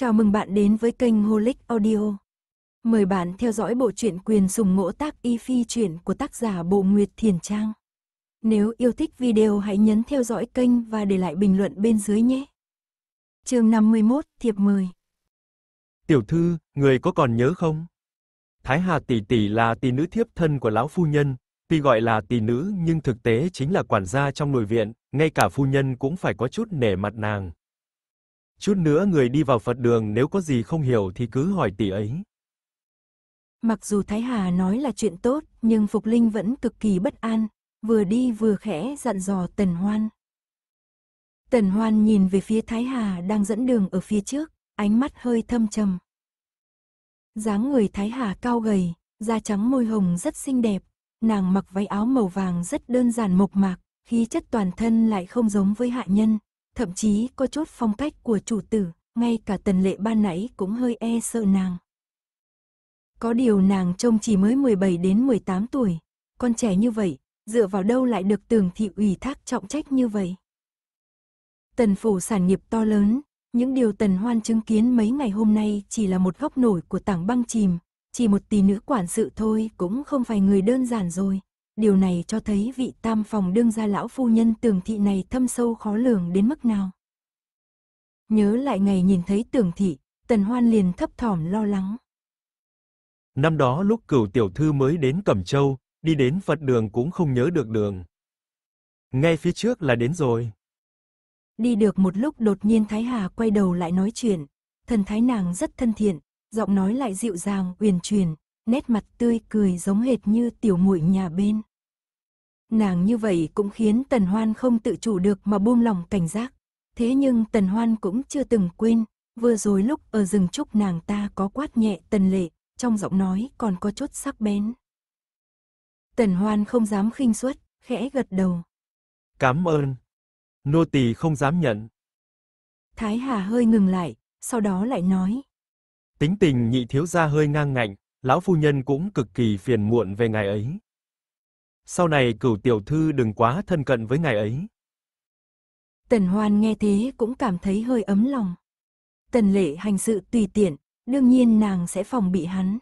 Chào mừng bạn đến với kênh Holic Audio. Mời bạn theo dõi bộ truyện quyền sùng ngỗ tác y phi truyện của tác giả Bộ Nguyệt Thiền Trang. Nếu yêu thích video hãy nhấn theo dõi kênh và để lại bình luận bên dưới nhé. Chương 51, thiệp 10. Tiểu thư, người có còn nhớ không? Thái Hà tỷ tỷ là tỷ nữ thiếp thân của lão phu nhân, tuy gọi là tỷ nữ nhưng thực tế chính là quản gia trong nội viện, ngay cả phu nhân cũng phải có chút nể mặt nàng. Chút nữa người đi vào Phật đường nếu có gì không hiểu thì cứ hỏi tỷ ấy. Mặc dù Thái Hà nói là chuyện tốt, nhưng Phục Linh vẫn cực kỳ bất an, vừa đi vừa khẽ dặn dò Tần Hoan. Tần Hoan nhìn về phía Thái Hà đang dẫn đường ở phía trước, ánh mắt hơi thâm trầm. dáng người Thái Hà cao gầy, da trắng môi hồng rất xinh đẹp, nàng mặc váy áo màu vàng rất đơn giản mộc mạc, khí chất toàn thân lại không giống với hạ nhân, thậm chí có chút phong cách của chủ tử, ngay cả tần lệ ban nãy cũng hơi e sợ nàng. Có điều nàng trông chỉ mới 17 đến 18 tuổi, con trẻ như vậy, dựa vào đâu lại được tường thị ủy thác trọng trách như vậy. Tần phủ sản nghiệp to lớn, những điều tần hoan chứng kiến mấy ngày hôm nay chỉ là một góc nổi của tảng băng chìm, chỉ một tí nữ quản sự thôi cũng không phải người đơn giản rồi điều này cho thấy vị tam phòng đương gia lão phu nhân tưởng thị này thâm sâu khó lường đến mức nào. Nhớ lại ngày nhìn thấy tưởng thị, tần hoan liền thấp thỏm lo lắng. Năm đó lúc cửu tiểu thư mới đến Cẩm Châu, đi đến Phật đường cũng không nhớ được đường. Ngay phía trước là đến rồi. Đi được một lúc đột nhiên Thái Hà quay đầu lại nói chuyện, thần thái nàng rất thân thiện, giọng nói lại dịu dàng, uyển chuyển, nét mặt tươi cười giống hệt như tiểu muội nhà bên. Nàng như vậy cũng khiến Tần Hoan không tự chủ được mà buông lòng cảnh giác. Thế nhưng Tần Hoan cũng chưa từng quên, vừa rồi lúc ở rừng trúc nàng ta có quát nhẹ Tần Lệ, trong giọng nói còn có chút sắc bén. Tần Hoan không dám khinh suất, khẽ gật đầu. Cảm ơn. Nô tỳ không dám nhận. Thái Hà hơi ngừng lại, sau đó lại nói. Tính tình nhị thiếu gia hơi ngang ngạnh, lão phu nhân cũng cực kỳ phiền muộn về ngày ấy sau này cửu tiểu thư đừng quá thân cận với ngài ấy. Tần Hoan nghe thế cũng cảm thấy hơi ấm lòng. Tần lệ hành sự tùy tiện, đương nhiên nàng sẽ phòng bị hắn.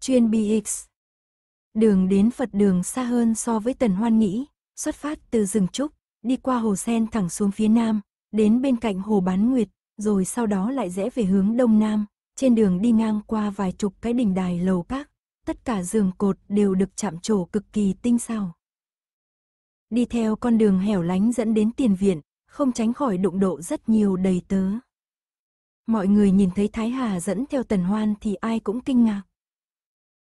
Chuyên BX Đường đến Phật đường xa hơn so với Tần Hoan nghĩ, xuất phát từ rừng trúc, đi qua hồ sen thẳng xuống phía nam, đến bên cạnh hồ bán nguyệt, rồi sau đó lại rẽ về hướng đông nam, trên đường đi ngang qua vài chục cái đỉnh đài lầu các, tất cả giường cột đều được chạm trổ cực kỳ tinh xảo. Đi theo con đường hẻo lánh dẫn đến tiền viện, không tránh khỏi đụng độ rất nhiều đầy tớ. Mọi người nhìn thấy Thái Hà dẫn theo Tần Hoan thì ai cũng kinh ngạc.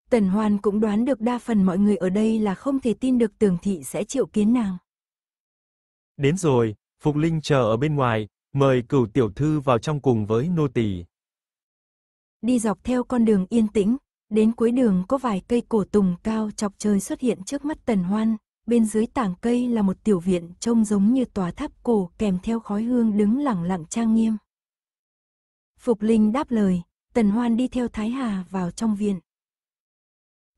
Tần Hoan cũng đoán được đa phần mọi người ở đây là không thể tin được tường Thị sẽ chịu kiến nàng. Đến rồi, Phục Linh chờ ở bên ngoài, mời cửu tiểu thư vào trong cùng với nô tỳ. Đi dọc theo con đường yên tĩnh, Đến cuối đường có vài cây cổ tùng cao chọc trời xuất hiện trước mắt tần hoan, bên dưới tảng cây là một tiểu viện trông giống như tòa tháp cổ kèm theo khói hương đứng lẳng lặng trang nghiêm. Phục Linh đáp lời, tần hoan đi theo Thái Hà vào trong viện.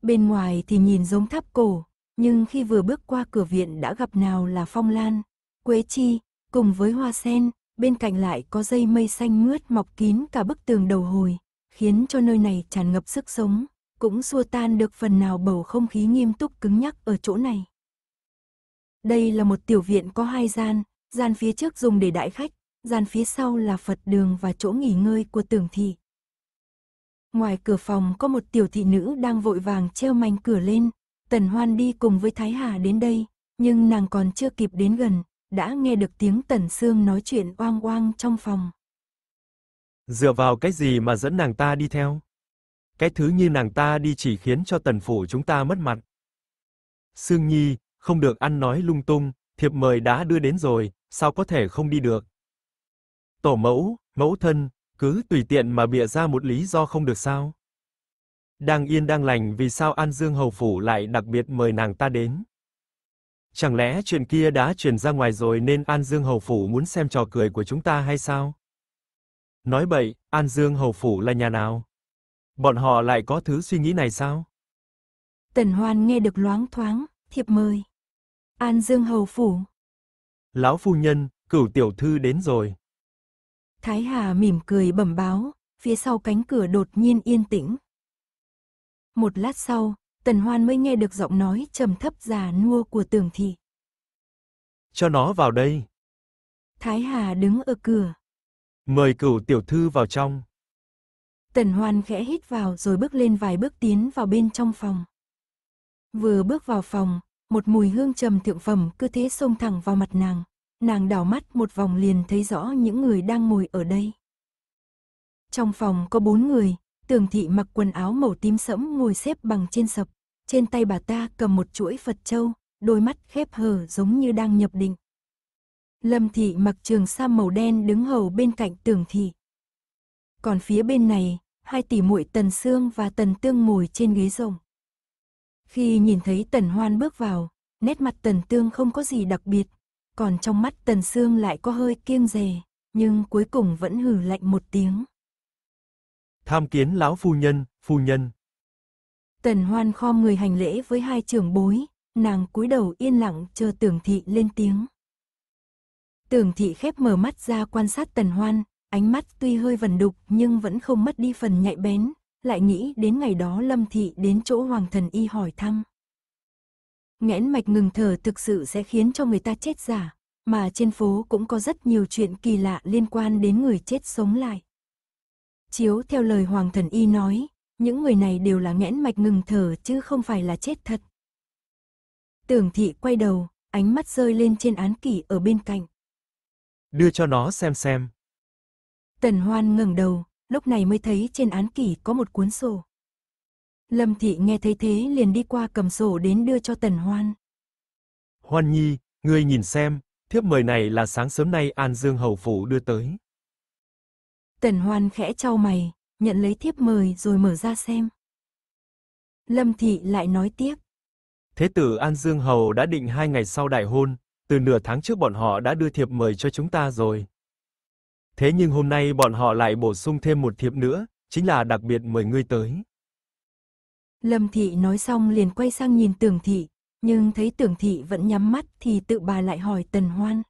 Bên ngoài thì nhìn giống tháp cổ, nhưng khi vừa bước qua cửa viện đã gặp nào là phong lan, quế chi, cùng với hoa sen, bên cạnh lại có dây mây xanh mướt mọc kín cả bức tường đầu hồi, khiến cho nơi này tràn ngập sức sống, cũng xua tan được phần nào bầu không khí nghiêm túc cứng nhắc ở chỗ này. Đây là một tiểu viện có hai gian, gian phía trước dùng để đãi khách, gian phía sau là Phật đường và chỗ nghỉ ngơi của tưởng thị. Ngoài cửa phòng có một tiểu thị nữ đang vội vàng treo manh cửa lên, Tần Hoan đi cùng với Thái Hà đến đây, nhưng nàng còn chưa kịp đến gần, đã nghe được tiếng Tần Sương nói chuyện oang oang trong phòng. Dựa vào cái gì mà dẫn nàng ta đi theo? Cái thứ như nàng ta đi chỉ khiến cho Tần phủ chúng ta mất mặt. Sương Nhi, không được ăn nói lung tung, thiệp mời đã đưa đến rồi, sao có thể không đi được? Tổ mẫu, mẫu thân, cứ tùy tiện mà bịa ra một lý do không được sao? Đang yên đang lành vì sao An Dương hầu phủ lại đặc biệt mời nàng ta đến? Chẳng lẽ chuyện kia đã truyền ra ngoài rồi nên An Dương hầu phủ muốn xem trò cười của chúng ta hay sao? Nói bậy, An Dương Hầu Phủ là nhà nào? Bọn họ lại có thứ suy nghĩ này sao? Tần Hoan nghe được loáng thoáng, thiệp mời. An Dương Hầu Phủ. Lão phu nhân, cửu tiểu thư đến rồi. Thái Hà mỉm cười bẩm báo, phía sau cánh cửa đột nhiên yên tĩnh. Một lát sau, Tần Hoan mới nghe được giọng nói trầm thấp già nua của tường thị. Cho nó vào đây. Thái Hà đứng ở cửa, Mời cửu tiểu thư vào trong. Tần hoan khẽ hít vào rồi bước lên vài bước tiến vào bên trong phòng. Vừa bước vào phòng, một mùi hương trầm thượng phẩm cứ thế xông thẳng vào mặt nàng. Nàng đảo mắt một vòng liền thấy rõ những người đang ngồi ở đây. Trong phòng có bốn người, tường thị mặc quần áo màu tím sẫm ngồi xếp bằng trên sập. Trên tay bà ta cầm một chuỗi Phật Châu, đôi mắt khép hờ giống như đang nhập định. Lâm thị mặc trường sa màu đen đứng hầu bên cạnh tưởng thị. Còn phía bên này, hai tỷ muội Tần Sương và Tần Tương ngồi trên ghế rồng. Khi nhìn thấy Tần Hoan bước vào, nét mặt Tần Tương không có gì đặc biệt, còn trong mắt Tần Sương lại có hơi kiêng dè, nhưng cuối cùng vẫn hừ lạnh một tiếng. Tham kiến lão phu nhân, phu nhân. Tần Hoan khom người hành lễ với hai trưởng bối, nàng cúi đầu yên lặng chờ Tưởng thị lên tiếng. Tưởng thị khép mở mắt ra quan sát tần hoan, ánh mắt tuy hơi vần đục nhưng vẫn không mất đi phần nhạy bén, lại nghĩ đến ngày đó lâm thị đến chỗ hoàng thần y hỏi thăm. Nghẽn mạch ngừng thở thực sự sẽ khiến cho người ta chết giả, mà trên phố cũng có rất nhiều chuyện kỳ lạ liên quan đến người chết sống lại. Chiếu theo lời hoàng thần y nói, những người này đều là nghẽn mạch ngừng thở chứ không phải là chết thật. Tưởng thị quay đầu, ánh mắt rơi lên trên án kỷ ở bên cạnh đưa cho nó xem xem. Tần Hoan ngẩng đầu, lúc này mới thấy trên án kỷ có một cuốn sổ. Lâm Thị nghe thấy thế liền đi qua cầm sổ đến đưa cho Tần Hoan. Hoan Nhi, ngươi nhìn xem, thiếp mời này là sáng sớm nay An Dương Hầu Phủ đưa tới. Tần Hoan khẽ trao mày, nhận lấy thiếp mời rồi mở ra xem. Lâm Thị lại nói tiếp. Thế tử An Dương Hầu đã định hai ngày sau đại hôn, từ nửa tháng trước bọn họ đã đưa thiệp mời cho chúng ta rồi. Thế nhưng hôm nay bọn họ lại bổ sung thêm một thiệp nữa, chính là đặc biệt mời ngươi tới. Lâm Thị nói xong liền quay sang nhìn Tưởng Thị, nhưng thấy Tưởng Thị vẫn nhắm mắt thì tự bà lại hỏi Tần Hoan.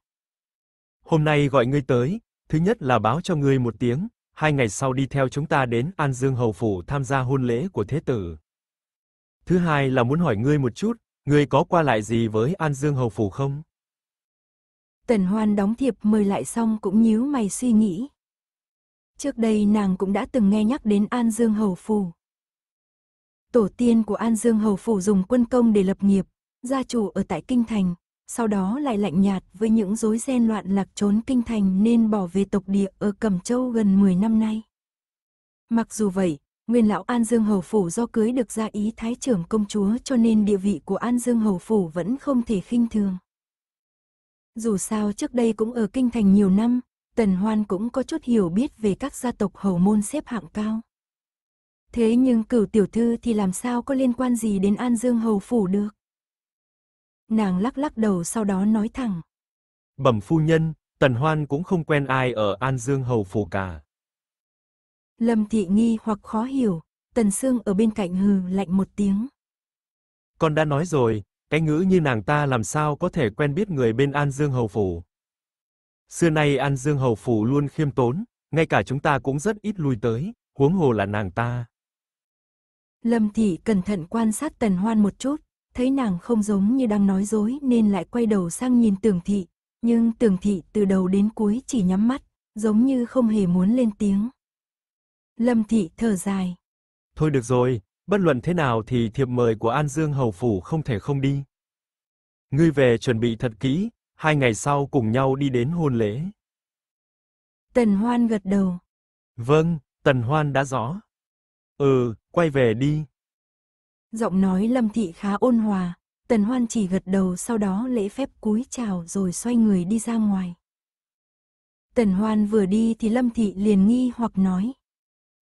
Hôm nay gọi ngươi tới, thứ nhất là báo cho ngươi một tiếng, hai ngày sau đi theo chúng ta đến An Dương Hầu Phủ tham gia hôn lễ của Thế Tử. Thứ hai là muốn hỏi ngươi một chút, ngươi có qua lại gì với An Dương Hầu Phủ không? Tần Hoan đóng thiệp mời lại xong cũng nhíu mày suy nghĩ. Trước đây nàng cũng đã từng nghe nhắc đến An Dương Hầu Phủ. Tổ tiên của An Dương Hầu Phủ dùng quân công để lập nghiệp, gia chủ ở tại Kinh Thành, sau đó lại lạnh nhạt với những rối ren loạn lạc trốn Kinh Thành nên bỏ về tộc địa ở Cẩm Châu gần 10 năm nay. Mặc dù vậy, nguyên lão An Dương Hầu Phủ do cưới được gia ý thái trưởng công chúa cho nên địa vị của An Dương Hầu Phủ vẫn không thể khinh thường. Dù sao trước đây cũng ở kinh thành nhiều năm, Tần Hoan cũng có chút hiểu biết về các gia tộc hầu môn xếp hạng cao. Thế nhưng cửu tiểu thư thì làm sao có liên quan gì đến An Dương hầu phủ được? Nàng lắc lắc đầu sau đó nói thẳng. Bẩm phu nhân, Tần Hoan cũng không quen ai ở An Dương hầu phủ cả. Lâm Thị nghi hoặc khó hiểu, Tần Sương ở bên cạnh hừ lạnh một tiếng. Con đã nói rồi, cái ngữ như nàng ta làm sao có thể quen biết người bên An Dương Hầu Phủ. Xưa nay An Dương Hầu Phủ luôn khiêm tốn, ngay cả chúng ta cũng rất ít lui tới, huống hồ là nàng ta. Lâm Thị cẩn thận quan sát Tần Hoan một chút, thấy nàng không giống như đang nói dối nên lại quay đầu sang nhìn Tường Thị, nhưng Tường Thị từ đầu đến cuối chỉ nhắm mắt, giống như không hề muốn lên tiếng. Lâm Thị thở dài. Thôi được rồi, bất luận thế nào thì thiệp mời của An Dương hầu phủ không thể không đi. Ngươi về chuẩn bị thật kỹ, hai ngày sau cùng nhau đi đến hôn lễ. Tần Hoan gật đầu. Vâng, Tần Hoan đã rõ. Ừ, quay về đi. Giọng nói Lâm Thị khá ôn hòa, Tần Hoan chỉ gật đầu sau đó lễ phép cúi chào rồi xoay người đi ra ngoài. Tần Hoan vừa đi thì Lâm Thị liền nghi hoặc nói.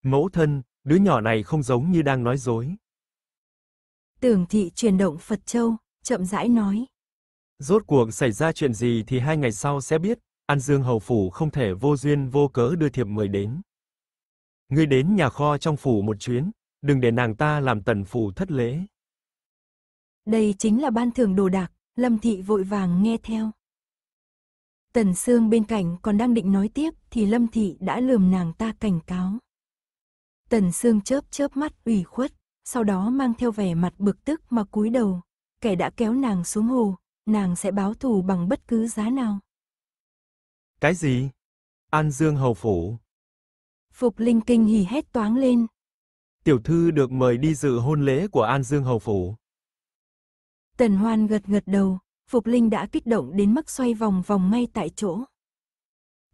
Mẫu thân, Đứa nhỏ này không giống như đang nói dối. Tưởng thị chuyển động Phật Châu, chậm rãi nói. Rốt cuộc xảy ra chuyện gì thì hai ngày sau sẽ biết, An Dương Hầu Phủ không thể vô duyên vô cớ đưa thiệp mời đến. Ngươi đến nhà kho trong phủ một chuyến, đừng để nàng ta làm tần phủ thất lễ. Đây chính là ban thưởng đồ đạc, Lâm Thị vội vàng nghe theo. Tần Sương bên cạnh còn đang định nói tiếp thì Lâm Thị đã lườm nàng ta cảnh cáo. Tần Sương chớp chớp mắt ủy khuất, sau đó mang theo vẻ mặt bực tức mà cúi đầu. Kẻ đã kéo nàng xuống hồ, nàng sẽ báo thù bằng bất cứ giá nào. Cái gì? An Dương Hầu Phủ. Phục Linh Kinh hỉ hét toáng lên. Tiểu thư được mời đi dự hôn lễ của An Dương Hầu Phủ. Tần Hoan gật gật đầu, Phục Linh đã kích động đến mức xoay vòng vòng ngay tại chỗ.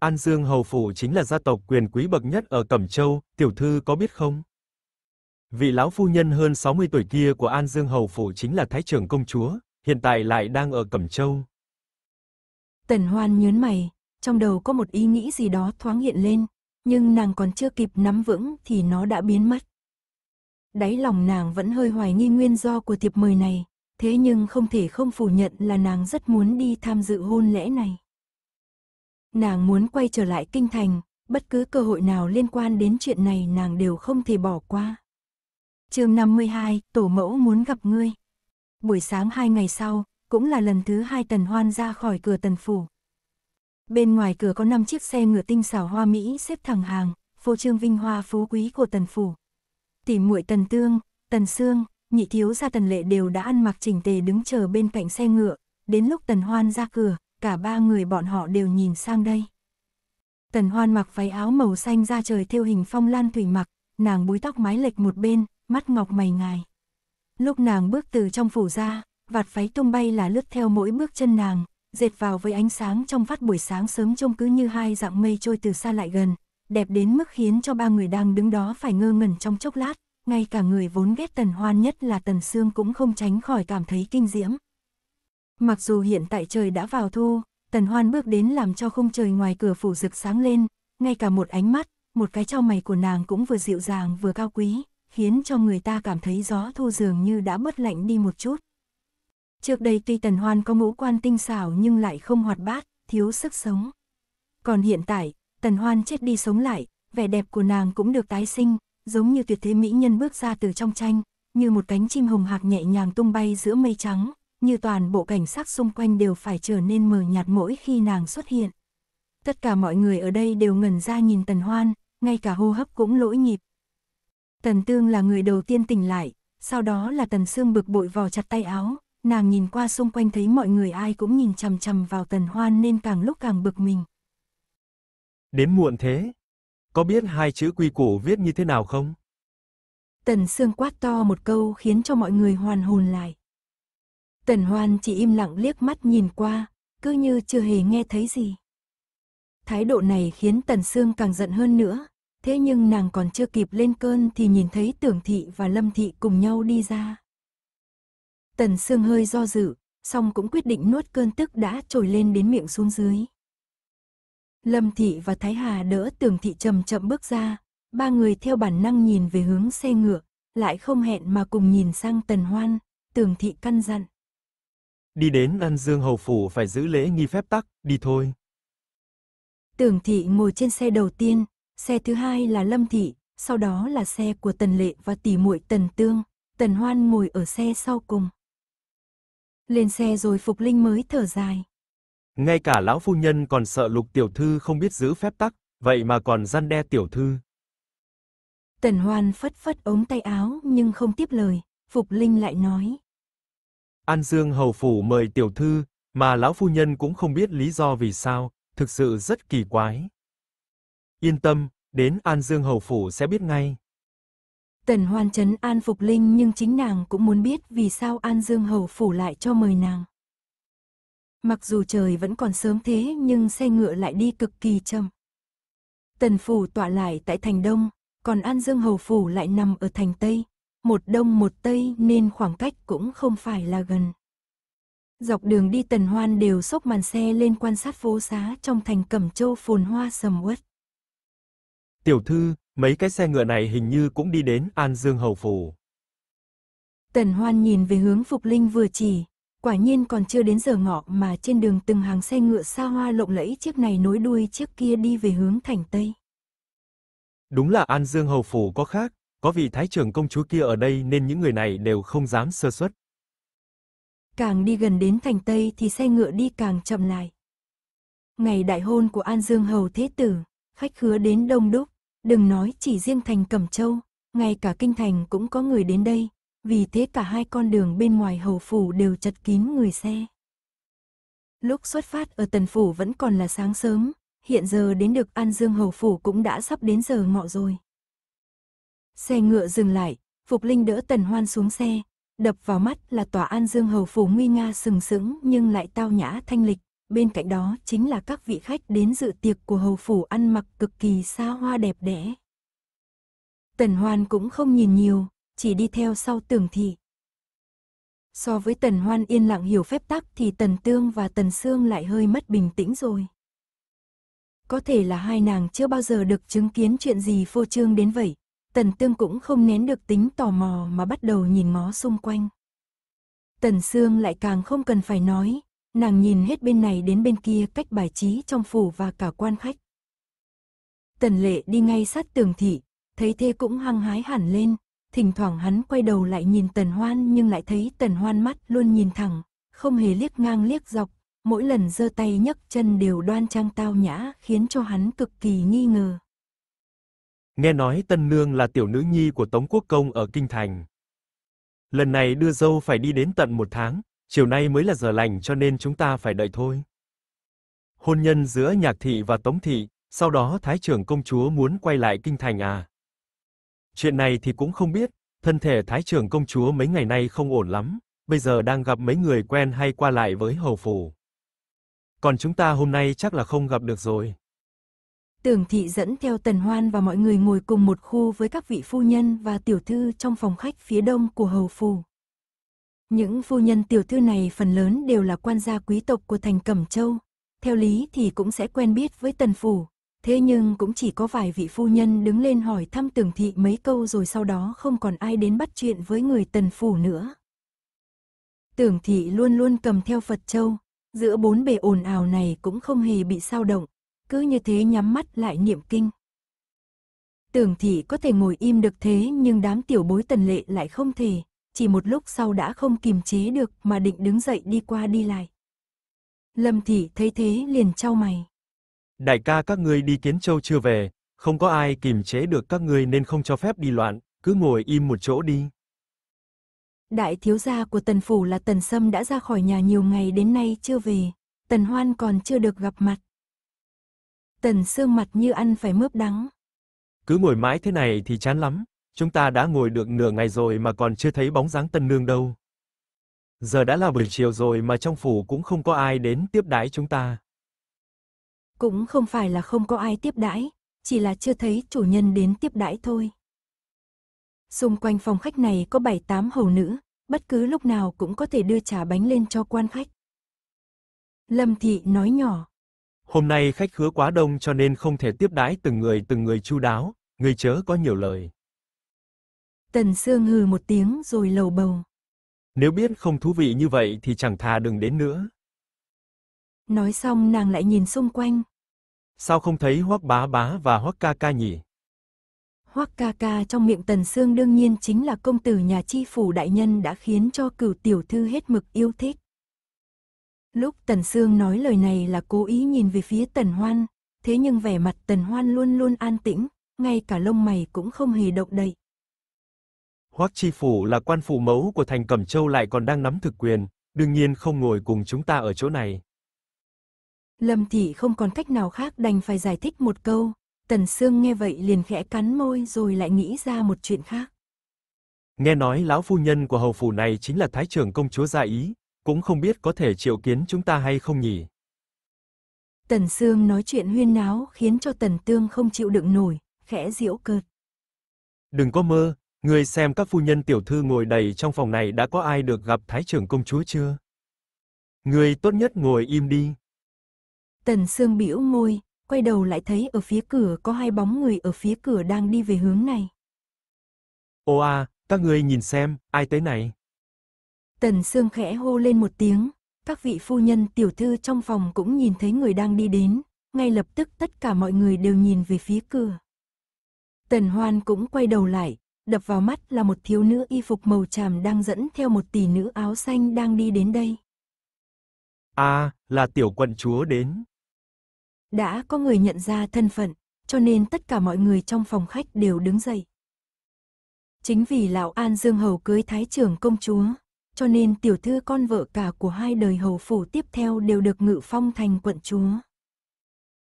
An Dương Hầu Phủ chính là gia tộc quyền quý bậc nhất ở Cẩm Châu, tiểu thư có biết không? Vị lão phu nhân hơn 60 tuổi kia của An Dương Hầu Phủ chính là Thái trưởng công chúa, hiện tại lại đang ở Cẩm Châu. Tần Hoan nhớn mày, trong đầu có một ý nghĩ gì đó thoáng hiện lên, nhưng nàng còn chưa kịp nắm vững thì nó đã biến mất. Đáy lòng nàng vẫn hơi hoài nghi nguyên do của thiệp mời này, thế nhưng không thể không phủ nhận là nàng rất muốn đi tham dự hôn lễ này. Nàng muốn quay trở lại kinh thành, bất cứ cơ hội nào liên quan đến chuyện này nàng đều không thể bỏ qua. chương 52, tổ mẫu muốn gặp ngươi. Buổi sáng hai ngày sau, cũng là lần thứ hai tần hoan ra khỏi cửa tần phủ. Bên ngoài cửa có 5 chiếc xe ngựa tinh xảo hoa Mỹ xếp thẳng hàng, phô trương vinh hoa phú quý của tần phủ. Tỉ muội tần tương, tần xương, nhị thiếu gia tần lệ đều đã ăn mặc chỉnh tề đứng chờ bên cạnh xe ngựa, đến lúc tần hoan ra cửa, cả ba người bọn họ đều nhìn sang đây. Tần hoan mặc váy áo màu xanh ra trời theo hình phong lan thủy mặc, nàng búi tóc mái lệch một bên, mắt ngọc mày ngài. Lúc nàng bước từ trong phủ ra, vạt váy tung bay là lướt theo mỗi bước chân nàng, dệt vào với ánh sáng trong vắt buổi sáng sớm trông cứ như hai dạng mây trôi từ xa lại gần, đẹp đến mức khiến cho ba người đang đứng đó phải ngơ ngẩn trong chốc lát, ngay cả người vốn ghét tần hoan nhất là tần xương cũng không tránh khỏi cảm thấy kinh diễm. Mặc dù hiện tại trời đã vào thu, tần hoan bước đến làm cho khung trời ngoài cửa phủ rực sáng lên, ngay cả một ánh mắt, một cái trao mày của nàng cũng vừa dịu dàng vừa cao quý, khiến cho người ta cảm thấy gió thu dường như đã bớt lạnh đi một chút. Trước đây tuy tần hoan có ngũ quan tinh xảo nhưng lại không hoạt bát, thiếu sức sống. Còn hiện tại, tần hoan chết đi sống lại, vẻ đẹp của nàng cũng được tái sinh, giống như tuyệt thế mỹ nhân bước ra từ trong tranh, như một cánh chim hồng hạc nhẹ nhàng tung bay giữa mây trắng, như toàn bộ cảnh sắc xung quanh đều phải trở nên mờ nhạt mỗi khi nàng xuất hiện. Tất cả mọi người ở đây đều ngẩn ra nhìn Tần Hoan, ngay cả hô hấp cũng lỗi nhịp. Tần Tương là người đầu tiên tỉnh lại, sau đó là Tần Sương bực bội vò chặt tay áo, nàng nhìn qua xung quanh thấy mọi người ai cũng nhìn chằm chằm vào Tần Hoan nên càng lúc càng bực mình. Đến muộn thế, có biết hai chữ quy củ viết như thế nào không? Tần Sương quát to một câu khiến cho mọi người hoàn hồn lại. Tần Hoan chỉ im lặng liếc mắt nhìn qua, cứ như chưa hề nghe thấy gì. Thái độ này khiến Tần Sương càng giận hơn nữa, thế nhưng nàng còn chưa kịp lên cơn thì nhìn thấy Tưởng Thị và Lâm Thị cùng nhau đi ra. Tần Sương hơi do dự, song cũng quyết định nuốt cơn tức đã trồi lên đến miệng xuống dưới. Lâm Thị và Thái Hà đỡ Tưởng Thị chậm chậm bước ra, ba người theo bản năng nhìn về hướng xe ngựa, lại không hẹn mà cùng nhìn sang Tần Hoan, Tưởng Thị căn dặn. Đi đến An Dương Hầu Phủ phải giữ lễ nghi phép tắc, đi thôi. Tưởng thị ngồi trên xe đầu tiên, xe thứ hai là Lâm thị, sau đó là xe của Tần Lệ và tỷ muội Tần Tương, Tần Hoan ngồi ở xe sau cùng. Lên xe rồi Phục Linh mới thở dài. Ngay cả lão phu nhân còn sợ lục tiểu thư không biết giữ phép tắc, vậy mà còn gian đe tiểu thư. Tần Hoan phất phất ống tay áo nhưng không tiếp lời, Phục Linh lại nói. An Dương hầu phủ mời tiểu thư, mà lão phu nhân cũng không biết lý do vì sao, thực sự rất kỳ quái. Yên tâm, đến An Dương hầu phủ sẽ biết ngay. Tần Hoan trấn an phục Linh nhưng chính nàng cũng muốn biết vì sao An Dương hầu phủ lại cho mời nàng. Mặc dù trời vẫn còn sớm thế nhưng xe ngựa lại đi cực kỳ chậm. Tần phủ tọa lại tại thành Đông, còn An Dương hầu phủ lại nằm ở thành Tây, một đông một tây nên khoảng cách cũng không phải là gần. Dọc đường đi tần hoan đều xốc màn xe lên quan sát phố xá trong thành Cẩm Châu phồn hoa sầm uất. Tiểu thư, mấy cái xe ngựa này hình như cũng đi đến An Dương Hầu Phủ. Tần hoan nhìn về hướng Phục Linh vừa chỉ, quả nhiên còn chưa đến giờ ngọ mà trên đường từng hàng xe ngựa xa hoa lộng lẫy chiếc này nối đuôi chiếc kia đi về hướng thành Tây. Đúng là An Dương Hầu Phủ có khác, có vị thái trưởng công chúa kia ở đây nên những người này đều không dám sơ suất. Càng đi gần đến thành Tây thì xe ngựa đi càng chậm lại. Ngày đại hôn của An Dương Hầu Thế Tử, khách khứa đến đông đúc, đừng nói chỉ riêng thành Cẩm Châu, ngay cả kinh thành cũng có người đến đây, vì thế cả hai con đường bên ngoài hầu phủ đều chật kín người xe. Lúc xuất phát ở tần phủ vẫn còn là sáng sớm, hiện giờ đến được An Dương Hầu Phủ cũng đã sắp đến giờ ngọ rồi. Xe ngựa dừng lại, Phục Linh đỡ Tần Hoan xuống xe, đập vào mắt là tòa an dương hầu phủ nguy nga sừng sững nhưng lại tao nhã thanh lịch, bên cạnh đó chính là các vị khách đến dự tiệc của hầu phủ ăn mặc cực kỳ xa hoa đẹp đẽ. Tần Hoan cũng không nhìn nhiều, chỉ đi theo sau tường thị. So với Tần Hoan yên lặng hiểu phép tắc thì Tần Tương và Tần Sương lại hơi mất bình tĩnh rồi. Có thể là hai nàng chưa bao giờ được chứng kiến chuyện gì phô trương đến vậy, Tần Tương cũng không nén được tính tò mò mà bắt đầu nhìn ngó xung quanh. Tần Sương lại càng không cần phải nói, nàng nhìn hết bên này đến bên kia cách bài trí trong phủ và cả quan khách. Tần Lệ đi ngay sát tường thị, thấy thế cũng hăng hái hẳn lên, thỉnh thoảng hắn quay đầu lại nhìn Tần Hoan nhưng lại thấy Tần Hoan mắt luôn nhìn thẳng, không hề liếc ngang liếc dọc, mỗi lần giơ tay nhấc chân đều đoan trang tao nhã khiến cho hắn cực kỳ nghi ngờ. Nghe nói Tân Nương là tiểu nữ nhi của Tống Quốc Công ở Kinh Thành. Lần này đưa dâu phải đi đến tận một tháng, chiều nay mới là giờ lành cho nên chúng ta phải đợi thôi. Hôn nhân giữa Nhạc thị và Tống thị, sau đó Thái trưởng công chúa muốn quay lại Kinh Thành à? Chuyện này thì cũng không biết, thân thể Thái trưởng công chúa mấy ngày nay không ổn lắm, bây giờ đang gặp mấy người quen hay qua lại với hầu phủ. Còn chúng ta hôm nay chắc là không gặp được rồi. Tưởng thị dẫn theo Tần Hoan và mọi người ngồi cùng một khu với các vị phu nhân và tiểu thư trong phòng khách phía đông của hầu phủ. Những phu nhân tiểu thư này phần lớn đều là quan gia quý tộc của thành Cẩm Châu, theo lý thì cũng sẽ quen biết với Tần Phủ, thế nhưng cũng chỉ có vài vị phu nhân đứng lên hỏi thăm tưởng thị mấy câu rồi sau đó không còn ai đến bắt chuyện với người Tần Phủ nữa. Tưởng thị luôn luôn cầm theo Phật Châu, giữa bốn bề ồn ào này cũng không hề bị sao động, cứ như thế nhắm mắt lại niệm kinh. Tưởng thị có thể ngồi im được thế nhưng đám tiểu bối tần lệ lại không thể, chỉ một lúc sau đã không kìm chế được mà định đứng dậy đi qua đi lại. Lâm thị thấy thế liền trao mày. Đại ca các ngươi đi kiến châu chưa về, không có ai kìm chế được các ngươi nên không cho phép đi loạn, cứ ngồi im một chỗ đi. Đại thiếu gia của tần phủ là tần sâm đã ra khỏi nhà nhiều ngày đến nay chưa về, tần hoan còn chưa được gặp mặt. Tần Sương mặt như ăn phải mướp đắng. Cứ ngồi mãi thế này thì chán lắm, chúng ta đã ngồi được nửa ngày rồi mà còn chưa thấy bóng dáng tân nương đâu. Giờ đã là buổi chiều rồi mà trong phủ cũng không có ai đến tiếp đái chúng ta. Cũng không phải là không có ai tiếp đãi, chỉ là chưa thấy chủ nhân đến tiếp đãi thôi. Xung quanh phòng khách này có 7-8 hầu nữ, bất cứ lúc nào cũng có thể đưa trà bánh lên cho quan khách. Lâm Thị nói nhỏ. Hôm nay khách khứa quá đông cho nên không thể tiếp đãi từng người từng người chu đáo, người chớ có nhiều lời. Tần Sương hừ một tiếng rồi lầu bầu. Nếu biết không thú vị như vậy thì chẳng thà đừng đến nữa. Nói xong nàng lại nhìn xung quanh. Sao không thấy Hoắc Bá Bá và Hoắc Ca Ca nhỉ? Hoắc Ca Ca trong miệng Tần Sương đương nhiên chính là công tử nhà chi phủ đại nhân đã khiến cho cửu tiểu thư hết mực yêu thích. Lúc Tần Sương nói lời này là cố ý nhìn về phía Tần Hoan, thế nhưng vẻ mặt Tần Hoan luôn luôn an tĩnh, ngay cả lông mày cũng không hề động đậy. Hoắc Chi Phủ là quan phụ mẫu của thành Cẩm Châu lại còn đang nắm thực quyền, đương nhiên không ngồi cùng chúng ta ở chỗ này. Lâm Thị không còn cách nào khác đành phải giải thích một câu, Tần Sương nghe vậy liền khẽ cắn môi rồi lại nghĩ ra một chuyện khác. Nghe nói lão phu nhân của hầu phủ này chính là thái trưởng công chúa gia ý, cũng không biết có thể triệu kiến chúng ta hay không nhỉ. Tần Sương nói chuyện huyên náo khiến cho Tần Tương không chịu đựng nổi, khẽ diễu cợt. Đừng có mơ, người xem các phu nhân tiểu thư ngồi đầy trong phòng này đã có ai được gặp Thái trưởng công chúa chưa? Người tốt nhất ngồi im đi. Tần Sương bĩu môi, quay đầu lại thấy ở phía cửa có hai bóng người ở phía cửa đang đi về hướng này. Ô a, à, các ngươi nhìn xem, ai tới này? Tần Sương khẽ hô lên một tiếng, các vị phu nhân tiểu thư trong phòng cũng nhìn thấy người đang đi đến, ngay lập tức tất cả mọi người đều nhìn về phía cửa. Tần Hoan cũng quay đầu lại, đập vào mắt là một thiếu nữ y phục màu tràm đang dẫn theo một tỷ nữ áo xanh đang đi đến đây. À, là tiểu quận chúa đến. Đã có người nhận ra thân phận, cho nên tất cả mọi người trong phòng khách đều đứng dậy. Chính vì lão An Dương Hầu cưới thái trưởng công chúa, cho nên tiểu thư con vợ cả của hai đời hầu phủ tiếp theo đều được ngự phong thành quận chúa.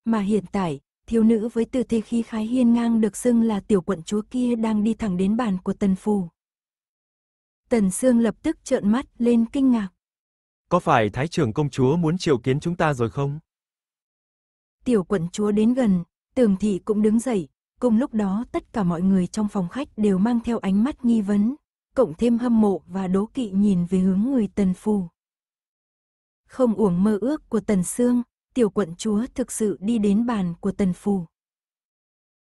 Mà hiện tại, thiếu nữ với tư thế khi khái hiên ngang được xưng là tiểu quận chúa kia đang đi thẳng đến bàn của tần phù. Tần Sương lập tức trợn mắt lên kinh ngạc. Có phải Thái trưởng công chúa muốn triệu kiến chúng ta rồi không? Tiểu quận chúa đến gần, tường thị cũng đứng dậy, cùng lúc đó tất cả mọi người trong phòng khách đều mang theo ánh mắt nghi vấn, cộng thêm hâm mộ và đố kỵ nhìn về hướng người tần phù. Không uổng mơ ước của tần xương, tiểu quận chúa thực sự đi đến bàn của tần phù.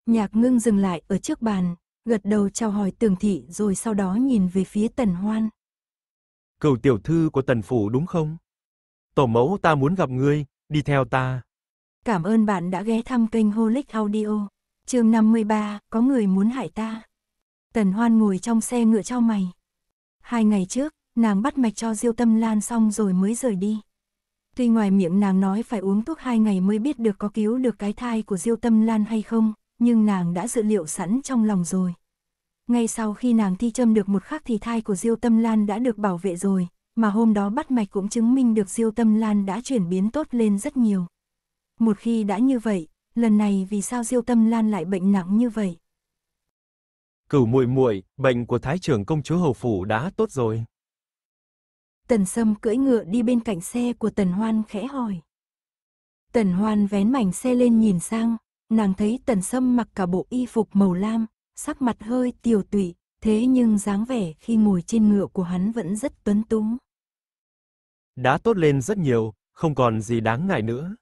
Nhạc ngưng dừng lại ở trước bàn, gật đầu chào hỏi tường thị rồi sau đó nhìn về phía tần hoan. cầu tiểu thư của tần phủ đúng không? Tổ mẫu ta muốn gặp ngươi, đi theo ta. Cảm ơn bạn đã ghé thăm kênh Holic Audio. Chương 53, có người muốn hại ta. Tần Hoan ngồi trong xe ngựa cho mày. Hai ngày trước, nàng bắt mạch cho Diêu Tâm Lan xong rồi mới rời đi. Tuy ngoài miệng nàng nói phải uống thuốc hai ngày mới biết được có cứu được cái thai của Diêu Tâm Lan hay không, nhưng nàng đã dự liệu sẵn trong lòng rồi. Ngay sau khi nàng thi châm được một khắc thì thai của Diêu Tâm Lan đã được bảo vệ rồi, mà hôm đó bắt mạch cũng chứng minh được Diêu Tâm Lan đã chuyển biến tốt lên rất nhiều. Một khi đã như vậy, lần này vì sao Diêu Tâm Lan lại bệnh nặng như vậy? Cửu muội muội, bệnh của thái trưởng công chúa hầu phủ đã tốt rồi. Tần Sâm cưỡi ngựa đi bên cạnh xe của Tần Hoan khẽ hỏi. Tần Hoan vén mảnh xe lên nhìn sang, nàng thấy Tần Sâm mặc cả bộ y phục màu lam, sắc mặt hơi tiều tụy, thế nhưng dáng vẻ khi ngồi trên ngựa của hắn vẫn rất tuấn tú. Đã tốt lên rất nhiều, không còn gì đáng ngại nữa.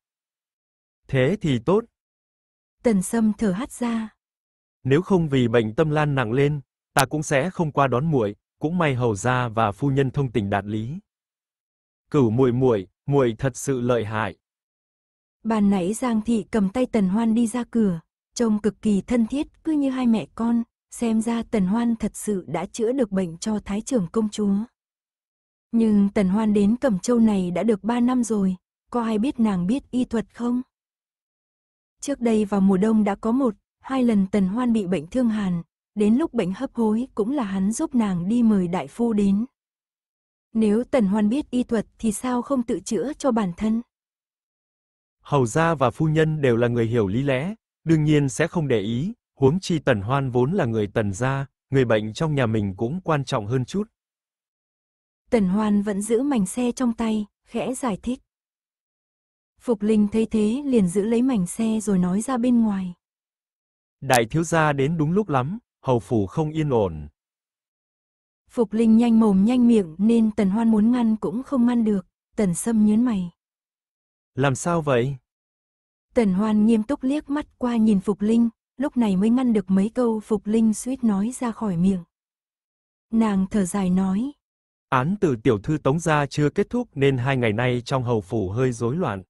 Thế thì tốt. Tần Sâm thở hắt ra, nếu không vì bệnh tâm lan nặng lên, ta cũng sẽ không qua đón muội, cũng may hầu gia và phu nhân thông tình đạt lý. Cửu muội muội, muội thật sự lợi hại. Bàn nãy Giang thị cầm tay Tần Hoan đi ra cửa, trông cực kỳ thân thiết, cứ như hai mẹ con, xem ra Tần Hoan thật sự đã chữa được bệnh cho thái trưởng công chúa. Nhưng Tần Hoan đến Cẩm Châu này đã được 3 năm rồi, có ai biết nàng biết y thuật không? Trước đây vào mùa đông đã có một hai lần tần hoan bị bệnh thương hàn, đến lúc bệnh hấp hối cũng là hắn giúp nàng đi mời đại phu đến. Nếu tần hoan biết y thuật thì sao không tự chữa cho bản thân? Hầu gia và phu nhân đều là người hiểu lý lẽ, đương nhiên sẽ không để ý, huống chi tần hoan vốn là người tần gia, người bệnh trong nhà mình cũng quan trọng hơn chút. Tần hoan vẫn giữ mảnh xe trong tay, khẽ giải thích. Phục Linh thấy thế liền giữ lấy mảnh xe rồi nói ra bên ngoài. Đại thiếu gia đến đúng lúc lắm, hầu phủ không yên ổn. Phục Linh nhanh mồm nhanh miệng nên Tần Hoan muốn ngăn cũng không ngăn được, Tần Sâm nhớn mày. Làm sao vậy? Tần Hoan nghiêm túc liếc mắt qua nhìn Phục Linh, lúc này mới ngăn được mấy câu Phục Linh suýt nói ra khỏi miệng. Nàng thở dài nói. Án từ tiểu thư tống gia chưa kết thúc nên hai ngày nay trong hầu phủ hơi rối loạn.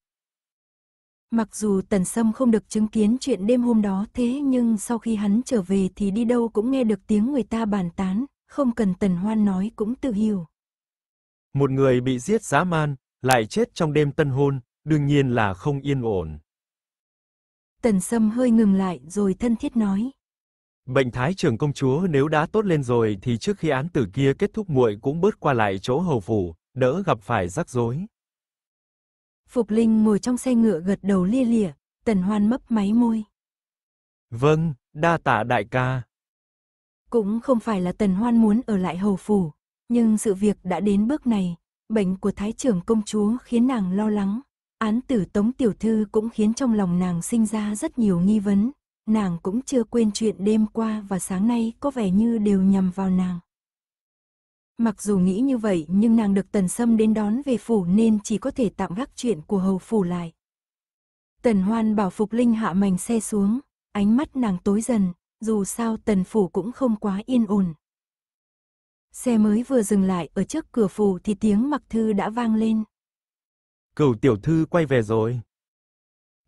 Mặc dù Tần Sâm không được chứng kiến chuyện đêm hôm đó thế nhưng sau khi hắn trở về thì đi đâu cũng nghe được tiếng người ta bàn tán, không cần Tần Hoan nói cũng tự hiểu. Một người bị giết dã man, lại chết trong đêm tân hôn, đương nhiên là không yên ổn. Tần Sâm hơi ngừng lại rồi thân thiết nói. Bệnh thái trưởng công chúa nếu đã tốt lên rồi thì trước khi án tử kia kết thúc muội cũng bớt qua lại chỗ hầu phủ, đỡ gặp phải rắc rối. Phục Linh ngồi trong xe ngựa gật đầu lia lịa, Tần Hoan mấp máy môi. Vâng, đa tạ đại ca. Cũng không phải là Tần Hoan muốn ở lại hầu phủ, nhưng sự việc đã đến bước này, bệnh của Thái trưởng công chúa khiến nàng lo lắng. Án tử Tống Tiểu Thư cũng khiến trong lòng nàng sinh ra rất nhiều nghi vấn, nàng cũng chưa quên chuyện đêm qua và sáng nay có vẻ như đều nhầm vào nàng. Mặc dù nghĩ như vậy nhưng nàng được Tần Sâm đến đón về phủ nên chỉ có thể tạm gác chuyện của hầu phủ lại. Tần Hoan bảo Phục Linh hạ mảnh xe xuống, ánh mắt nàng tối dần, dù sao Tần Phủ cũng không quá yên ổn. Xe mới vừa dừng lại ở trước cửa phủ thì tiếng mặc thư đã vang lên. Cửu tiểu thư quay về rồi.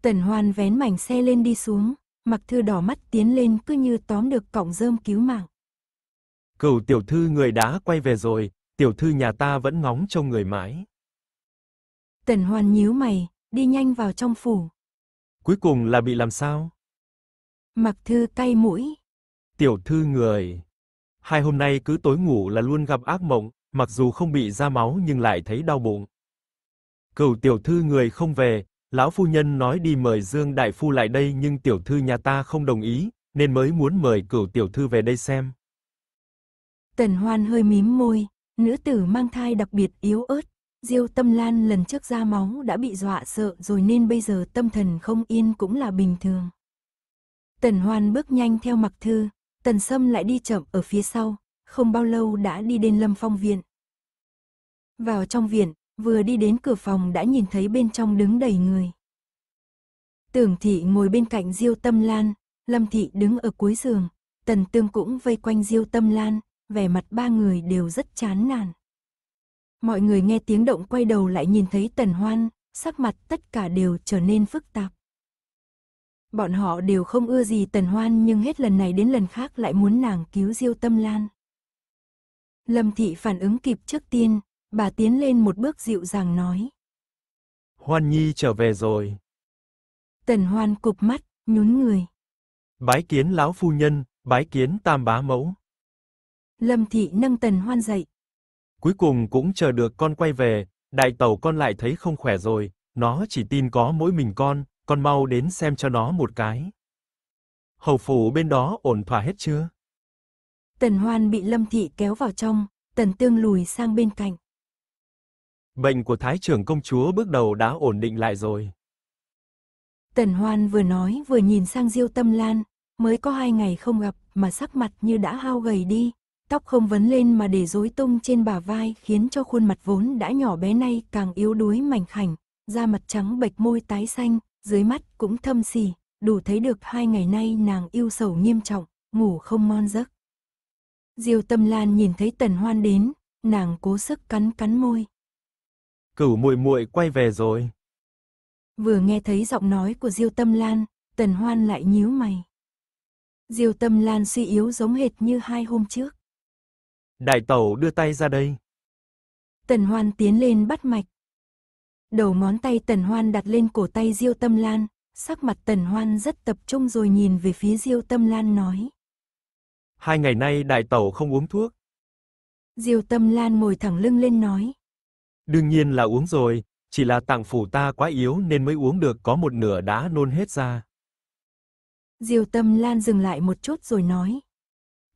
Tần Hoan vén mảnh xe lên đi xuống, mặc thư đỏ mắt tiến lên cứ như tóm được cọng rơm cứu mạng cửu tiểu thư người đã quay về rồi, tiểu thư nhà ta vẫn ngóng trông người mãi. Tần Hoan nhíu mày, đi nhanh vào trong phủ. Cuối cùng là bị làm sao? Mặc thư cay mũi. Tiểu thư người. Hai hôm nay cứ tối ngủ là luôn gặp ác mộng, mặc dù không bị ra máu nhưng lại thấy đau bụng. Cửu tiểu thư người không về, lão phu nhân nói đi mời Dương đại phu lại đây nhưng tiểu thư nhà ta không đồng ý, nên mới muốn mời cửu tiểu thư về đây xem. Tần Hoan hơi mím môi, nữ tử mang thai đặc biệt yếu ớt. Diêu Tâm Lan lần trước ra máu đã bị dọa sợ rồi nên bây giờ tâm thần không yên cũng là bình thường. Tần Hoan bước nhanh theo mặc thư, Tần Sâm lại đi chậm ở phía sau, không bao lâu đã đi đến lâm phong viện. Vào trong viện, vừa đi đến cửa phòng đã nhìn thấy bên trong đứng đầy người. Tưởng thị ngồi bên cạnh Diêu Tâm Lan, Lâm thị đứng ở cuối giường, Tần Tương cũng vây quanh Diêu Tâm Lan, vẻ mặt ba người đều rất chán nản. Mọi người nghe tiếng động quay đầu lại nhìn thấy Tần Hoan, sắc mặt tất cả đều trở nên phức tạp. Bọn họ đều không ưa gì Tần Hoan nhưng hết lần này đến lần khác lại muốn nàng cứu Diêu Tâm Lan. Lâm Thị phản ứng kịp trước tiên, bà tiến lên một bước dịu dàng nói. Hoan Nhi trở về rồi. Tần Hoan cụp mắt, nhún người. Bái kiến lão phu nhân, bái kiến tam bá mẫu. Lâm Thị nâng Tần Hoan dậy. Cuối cùng cũng chờ được con quay về, đại tàu con lại thấy không khỏe rồi, nó chỉ tin có mỗi mình con, con mau đến xem cho nó một cái. Hầu phủ bên đó ổn thỏa hết chưa? Tần Hoan bị Lâm Thị kéo vào trong, Tần Tương lùi sang bên cạnh. Bệnh của Thái trưởng công chúa bước đầu đã ổn định lại rồi. Tần Hoan vừa nói vừa nhìn sang Diêu Tâm Lan, mới có hai ngày không gặp mà sắc mặt như đã hao gầy đi, tóc không vấn lên mà để rối tung trên bả vai khiến cho khuôn mặt vốn đã nhỏ bé nay càng yếu đuối mảnh khảnh, da mặt trắng bệch môi tái xanh, dưới mắt cũng thâm xỉ, đủ thấy được hai ngày nay nàng yêu sầu nghiêm trọng, ngủ không ngon giấc. Diêu Tâm Lan nhìn thấy Tần Hoan đến, nàng cố sức cắn cắn môi. Cửu muội muội quay về rồi. Vừa nghe thấy giọng nói của Diêu Tâm Lan, Tần Hoan lại nhíu mày. Diêu Tâm Lan suy yếu giống hệt như hai hôm trước. Đại tẩu đưa tay ra đây. Tần Hoan tiến lên bắt mạch. Đầu ngón tay Tần Hoan đặt lên cổ tay Diêu Tâm Lan, sắc mặt Tần Hoan rất tập trung rồi nhìn về phía Diêu Tâm Lan nói. Hai ngày nay đại tẩu không uống thuốc. Diêu Tâm Lan ngồi thẳng lưng lên nói. Đương nhiên là uống rồi, chỉ là tạng phủ ta quá yếu nên mới uống được có một nửa đã nôn hết ra. Diêu Tâm Lan dừng lại một chút rồi nói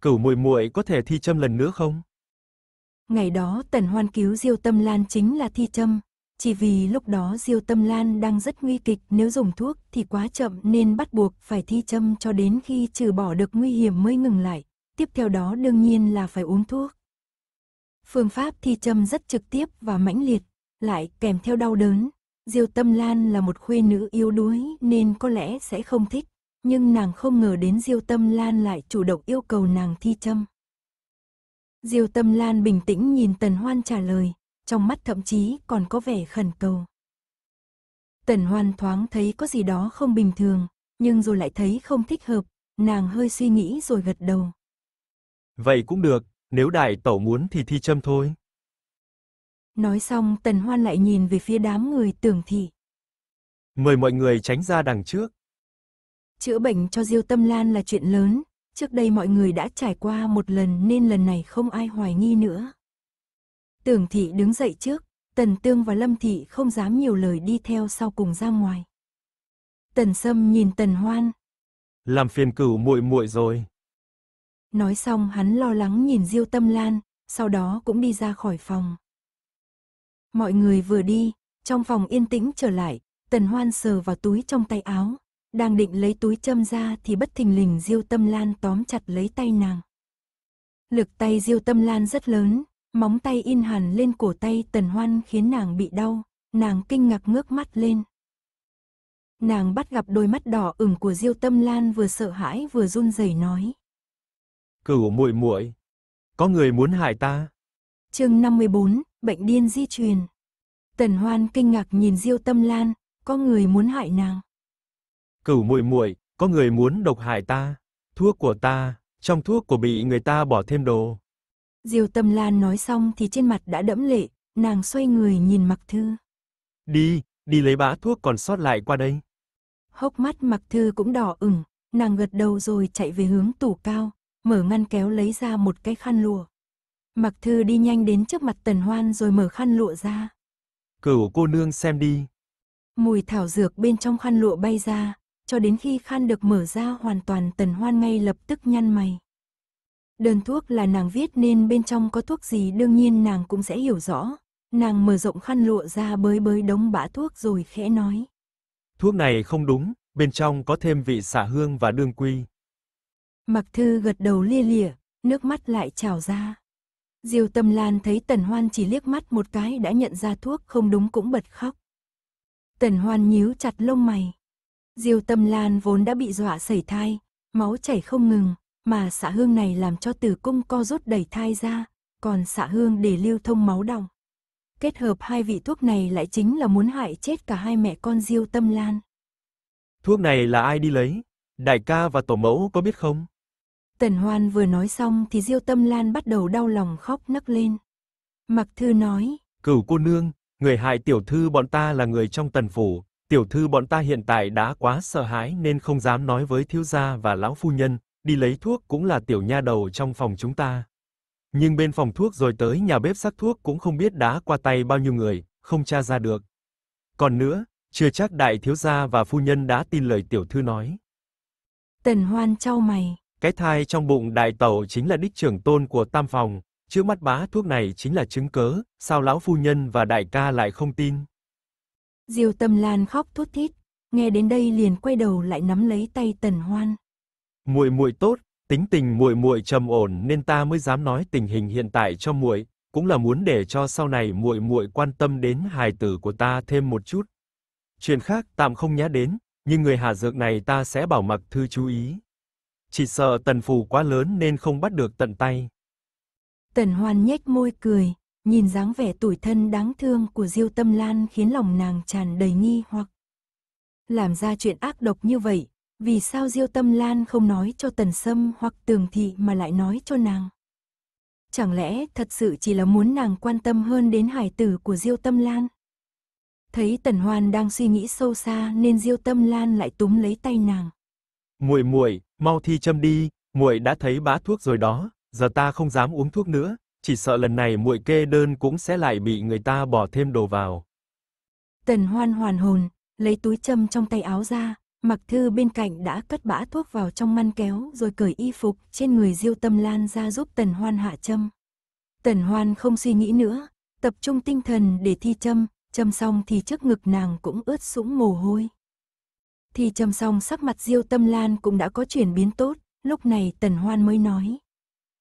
cửu muội muội có thể thi châm lần nữa không? Ngày đó Tần Hoan cứu Diêu Tâm Lan chính là thi châm, chỉ vì lúc đó Diêu Tâm Lan đang rất nguy kịch, nếu dùng thuốc thì quá chậm nên bắt buộc phải thi châm cho đến khi trừ bỏ được nguy hiểm mới ngừng lại, tiếp theo đó đương nhiên là phải uống thuốc. Phương pháp thi châm rất trực tiếp và mãnh liệt, lại kèm theo đau đớn. Diêu Tâm Lan là một khuê nữ yếu đuối nên có lẽ sẽ không thích nhưng nàng không ngờ đến Diêu Tâm Lan lại chủ động yêu cầu nàng thi châm. Diêu Tâm Lan bình tĩnh nhìn Tần Hoan trả lời, trong mắt thậm chí còn có vẻ khẩn cầu. Tần Hoan thoáng thấy có gì đó không bình thường, nhưng rồi lại thấy không thích hợp, nàng hơi suy nghĩ rồi gật đầu. Vậy cũng được, nếu đại tẩu muốn thì thi châm thôi. Nói xong Tần Hoan lại nhìn về phía đám người tưởng thị. Mời mọi người tránh ra đằng trước. Chữa bệnh cho Diêu Tâm Lan là chuyện lớn, trước đây mọi người đã trải qua một lần nên lần này không ai hoài nghi nữa. Tưởng thị đứng dậy trước, Tần Tương và Lâm thị không dám nhiều lời đi theo sau cùng ra ngoài. Tần Sâm nhìn Tần Hoan, làm phiền cửu muội muội rồi. Nói xong hắn lo lắng nhìn Diêu Tâm Lan, sau đó cũng đi ra khỏi phòng. Mọi người vừa đi, trong phòng yên tĩnh trở lại, Tần Hoan sờ vào túi trong tay áo, đang định lấy túi châm ra thì bất thình lình Diêu Tâm Lan tóm chặt lấy tay nàng. Lực tay Diêu Tâm Lan rất lớn, móng tay in hẳn lên cổ tay Tần Hoan khiến nàng bị đau, nàng kinh ngạc ngước mắt lên. Nàng bắt gặp đôi mắt đỏ ửng của Diêu Tâm Lan vừa sợ hãi vừa run rẩy nói: "Cửu muội muội, có người muốn hại ta." Chương 54: Bệnh điên di truyền. Tần Hoan kinh ngạc nhìn Diêu Tâm Lan, có người muốn hại nàng. Cửu muội muội, có người muốn độc hại ta, thuốc của ta, trong thuốc của bị người ta bỏ thêm đồ. Diêu Tâm Lan nói xong thì trên mặt đã đẫm lệ, nàng xoay người nhìn Mặc Thư. Đi, đi lấy bã thuốc còn sót lại qua đây. Hốc mắt Mặc Thư cũng đỏ ửng, nàng gật đầu rồi chạy về hướng tủ cao, mở ngăn kéo lấy ra một cái khăn lụa. Mặc Thư đi nhanh đến trước mặt Tần Hoan rồi mở khăn lụa ra. Cửu cô nương xem đi. Mùi thảo dược bên trong khăn lụa bay ra, cho đến khi khan được mở ra hoàn toàn tần hoan ngay lập tức nhăn mày. Đơn thuốc là nàng viết nên bên trong có thuốc gì đương nhiên nàng cũng sẽ hiểu rõ. Nàng mở rộng khăn lụa ra bới bới đống bã thuốc rồi khẽ nói. Thuốc này không đúng, bên trong có thêm vị xả hương và đương quy. Mặc thư gật đầu lia lịa, nước mắt lại trào ra. Diêu tâm lan thấy tần hoan chỉ liếc mắt một cái đã nhận ra thuốc không đúng cũng bật khóc. Tần hoan nhíu chặt lông mày. Diêu Tâm Lan vốn đã bị dọa sẩy thai, máu chảy không ngừng, mà xạ hương này làm cho tử cung co rút đẩy thai ra, còn xạ hương để lưu thông máu đọng. Kết hợp hai vị thuốc này lại chính là muốn hại chết cả hai mẹ con Diêu Tâm Lan. Thuốc này là ai đi lấy? Đại ca và tổ mẫu có biết không? Tần Hoan vừa nói xong thì Diêu Tâm Lan bắt đầu đau lòng khóc nấc lên. Mặc Thư nói, Cửu cô nương, người hại tiểu thư bọn ta là người trong tần phủ, tiểu thư bọn ta hiện tại đã quá sợ hãi nên không dám nói với thiếu gia và lão phu nhân, đi lấy thuốc cũng là tiểu nha đầu trong phòng chúng ta. Nhưng bên phòng thuốc rồi tới nhà bếp sắc thuốc cũng không biết đã qua tay bao nhiêu người, không tra ra được. Còn nữa, chưa chắc đại thiếu gia và phu nhân đã tin lời tiểu thư nói. Tần Hoan trao mày. Cái thai trong bụng đại tẩu chính là đích trưởng tôn của tam phòng, chữa mắt bá thuốc này chính là chứng cớ, sao lão phu nhân và đại ca lại không tin? diều Tâm Lan khóc thút thít, nghe đến đây liền quay đầu lại nắm lấy tay Tần Hoan. "Muội muội tốt, tính tình muội muội trầm ổn nên ta mới dám nói tình hình hiện tại cho muội, cũng là muốn để cho sau này muội muội quan tâm đến hài tử của ta thêm một chút. Chuyện khác tạm không nhá đến, nhưng người hạ dược này ta sẽ bảo mặc thư chú ý." Chỉ sợ tần phù quá lớn nên không bắt được tận tay. Tần Hoan nhếch môi cười, Nhìn dáng vẻ tủi thân đáng thương của Diêu Tâm Lan khiến lòng nàng tràn đầy nghi hoặc. Làm ra chuyện ác độc như vậy, vì sao Diêu Tâm Lan không nói cho Tần Sâm hoặc Tường Thị mà lại nói cho nàng? Chẳng lẽ thật sự chỉ là muốn nàng quan tâm hơn đến hải tử của Diêu Tâm Lan? Thấy Tần Hoan đang suy nghĩ sâu xa nên Diêu Tâm Lan lại túm lấy tay nàng. "Muội muội, mau thi châm đi, muội đã thấy bá thuốc rồi đó, giờ ta không dám uống thuốc nữa, chỉ sợ lần này muội kê đơn cũng sẽ lại bị người ta bỏ thêm đồ vào. Tần Hoan hoàn hồn, lấy túi châm trong tay áo ra, Mặc Thư bên cạnh đã cất bã thuốc vào trong ngăn kéo rồi cởi y phục trên người Diêu Tâm Lan ra giúp Tần Hoan hạ châm. Tần Hoan không suy nghĩ nữa, tập trung tinh thần để thi châm, châm xong thì trước ngực nàng cũng ướt sũng mồ hôi. Thi châm xong sắc mặt Diêu Tâm Lan cũng đã có chuyển biến tốt, lúc này Tần Hoan mới nói.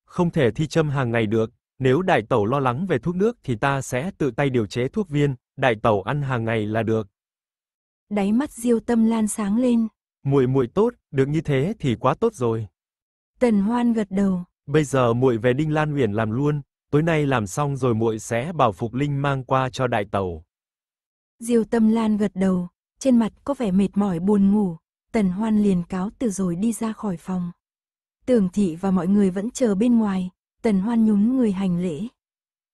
Không thể thi châm hàng ngày được, nếu đại tẩu lo lắng về thuốc nước thì ta sẽ tự tay điều chế thuốc viên, đại tẩu ăn hàng ngày là được. Đáy mắt Diêu Tâm Lan sáng lên. Muội muội tốt, được như thế thì quá tốt rồi. Tần Hoan gật đầu. Bây giờ muội về Đinh Lan Uyển làm luôn, tối nay làm xong rồi muội sẽ bảo Phục Linh mang qua cho đại tẩu. Diêu Tâm Lan gật đầu, trên mặt có vẻ mệt mỏi buồn ngủ, Tần Hoan liền cáo từ rồi đi ra khỏi phòng. Tưởng thị và mọi người vẫn chờ bên ngoài, Tần Hoan nhún người hành lễ.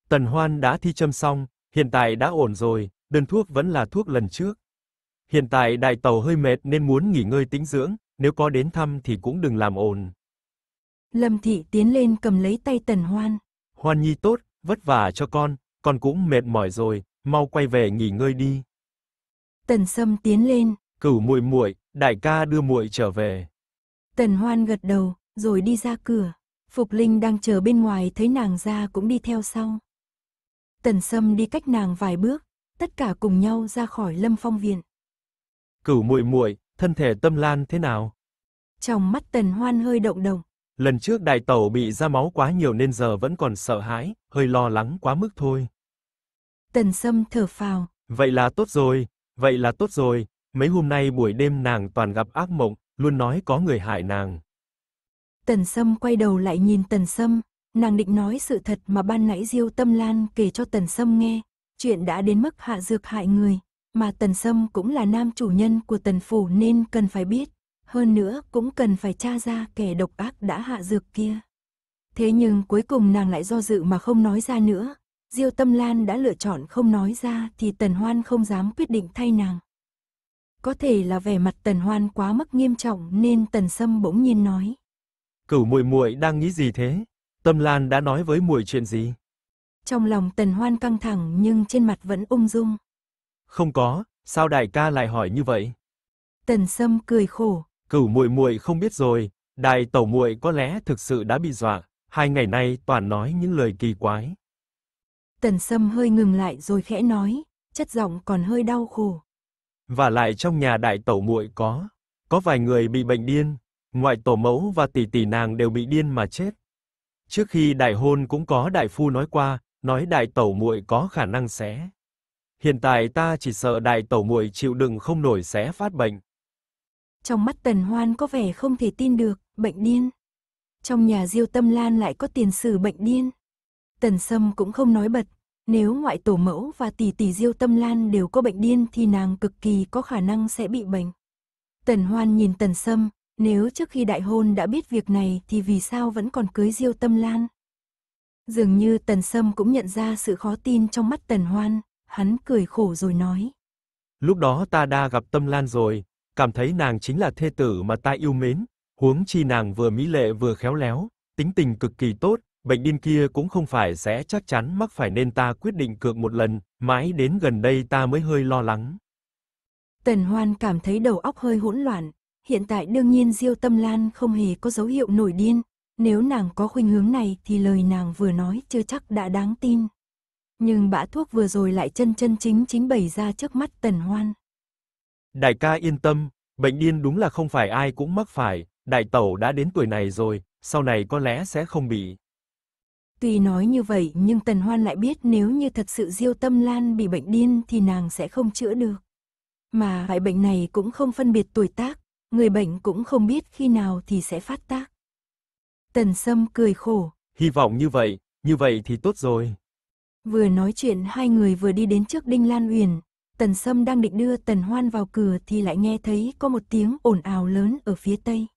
Tần Hoan đã thi châm xong, hiện tại đã ổn rồi, đơn thuốc vẫn là thuốc lần trước. Hiện tại đại tàu hơi mệt nên muốn nghỉ ngơi tĩnh dưỡng, nếu có đến thăm thì cũng đừng làm ồn. Lâm Thị tiến lên cầm lấy tay Tần Hoan. Hoan Nhi tốt, vất vả cho con, con cũng mệt mỏi rồi, mau quay về nghỉ ngơi đi. Tần Sâm tiến lên. Cửu muội muội, đại ca đưa muội trở về. Tần Hoan gật đầu, rồi đi ra cửa. Phục Linh đang chờ bên ngoài thấy nàng ra cũng đi theo sau. Tần Sâm đi cách nàng vài bước, tất cả cùng nhau ra khỏi Lâm Phong viện. Cửu muội muội, thân thể Tâm Lan thế nào? Trong mắt Tần Hoan hơi động động. Lần trước đại tẩu bị ra máu quá nhiều nên giờ vẫn còn sợ hãi, hơi lo lắng quá mức thôi. Tần Sâm thở phào. Vậy là tốt rồi, vậy là tốt rồi. Mấy hôm nay buổi đêm nàng toàn gặp ác mộng, luôn nói có người hại nàng. Tần Sâm quay đầu lại nhìn Tần Sâm, nàng định nói sự thật mà ban nãy Diêu Tâm Lan kể cho Tần Sâm nghe, chuyện đã đến mức hạ dược hại người, mà Tần Sâm cũng là nam chủ nhân của Tần Phủ nên cần phải biết, hơn nữa cũng cần phải tra ra kẻ độc ác đã hạ dược kia. Thế nhưng cuối cùng nàng lại do dự mà không nói ra nữa, Diêu Tâm Lan đã lựa chọn không nói ra thì Tần Hoan không dám quyết định thay nàng. Có thể là vẻ mặt Tần Hoan quá mức nghiêm trọng nên Tần Sâm bỗng nhiên nói. Cửu muội muội đang nghĩ gì thế? Tâm Lan đã nói với muội chuyện gì? Trong lòng Tần Hoan căng thẳng nhưng trên mặt vẫn ung dung. Không có, sao đại ca lại hỏi như vậy? Tần Sâm cười khổ. Cửu muội muội không biết rồi, đại tẩu muội có lẽ thực sự đã bị dọa, hai ngày nay toàn nói những lời kỳ quái. Tần Sâm hơi ngừng lại rồi khẽ nói, chất giọng còn hơi đau khổ. Và lại trong nhà đại tẩu muội có, có vài người bị bệnh điên, Ngoại tổ mẫu và tỷ tỷ nàng đều bị điên mà chết. Trước khi đại hôn cũng có đại phu nói qua, nói đại tẩu muội có khả năng sẽ. Hiện tại ta chỉ sợ đại tẩu muội chịu đựng không nổi sẽ phát bệnh. Trong mắt Tần Hoan có vẻ không thể tin được, bệnh điên. Trong nhà Diêu Tâm Lan lại có tiền sử bệnh điên. Tần Sâm cũng không nói bật, nếu ngoại tổ mẫu và tỷ tỷ Diêu Tâm Lan đều có bệnh điên thì nàng cực kỳ có khả năng sẽ bị bệnh. Tần Hoan nhìn Tần Sâm, nếu trước khi đại hôn đã biết việc này thì vì sao vẫn còn cưới Diêu Tâm Lan? Dường như Tần Sâm cũng nhận ra sự khó tin trong mắt Tần Hoan, hắn cười khổ rồi nói. Lúc đó ta đã gặp Tâm Lan rồi, cảm thấy nàng chính là thê tử mà ta yêu mến, huống chi nàng vừa mỹ lệ vừa khéo léo, tính tình cực kỳ tốt, bệnh điên kia cũng không phải sẽ chắc chắn mắc phải nên ta quyết định cược một lần, mãi đến gần đây ta mới hơi lo lắng. Tần Hoan cảm thấy đầu óc hơi hỗn loạn, hiện tại đương nhiên Diêu Tâm Lan không hề có dấu hiệu nổi điên, nếu nàng có khuynh hướng này thì lời nàng vừa nói chưa chắc đã đáng tin. Nhưng bã thuốc vừa rồi lại chân chân chính chính bày ra trước mắt Tần Hoan. Đại ca yên tâm, bệnh điên đúng là không phải ai cũng mắc phải, đại tẩu đã đến tuổi này rồi, sau này có lẽ sẽ không bị. Tuy nói như vậy nhưng Tần Hoan lại biết nếu như thật sự Diêu Tâm Lan bị bệnh điên thì nàng sẽ không chữa được. Mà loại bệnh này cũng không phân biệt tuổi tác, người bệnh cũng không biết khi nào thì sẽ phát tác. Tần Sâm cười khổ. Hy vọng như vậy, như vậy thì tốt rồi. Vừa nói chuyện hai người vừa đi đến trước Đinh Lan Uyển, Tần Sâm đang định đưa Tần Hoan vào cửa thì lại nghe thấy có một tiếng ồn ào lớn ở phía tây.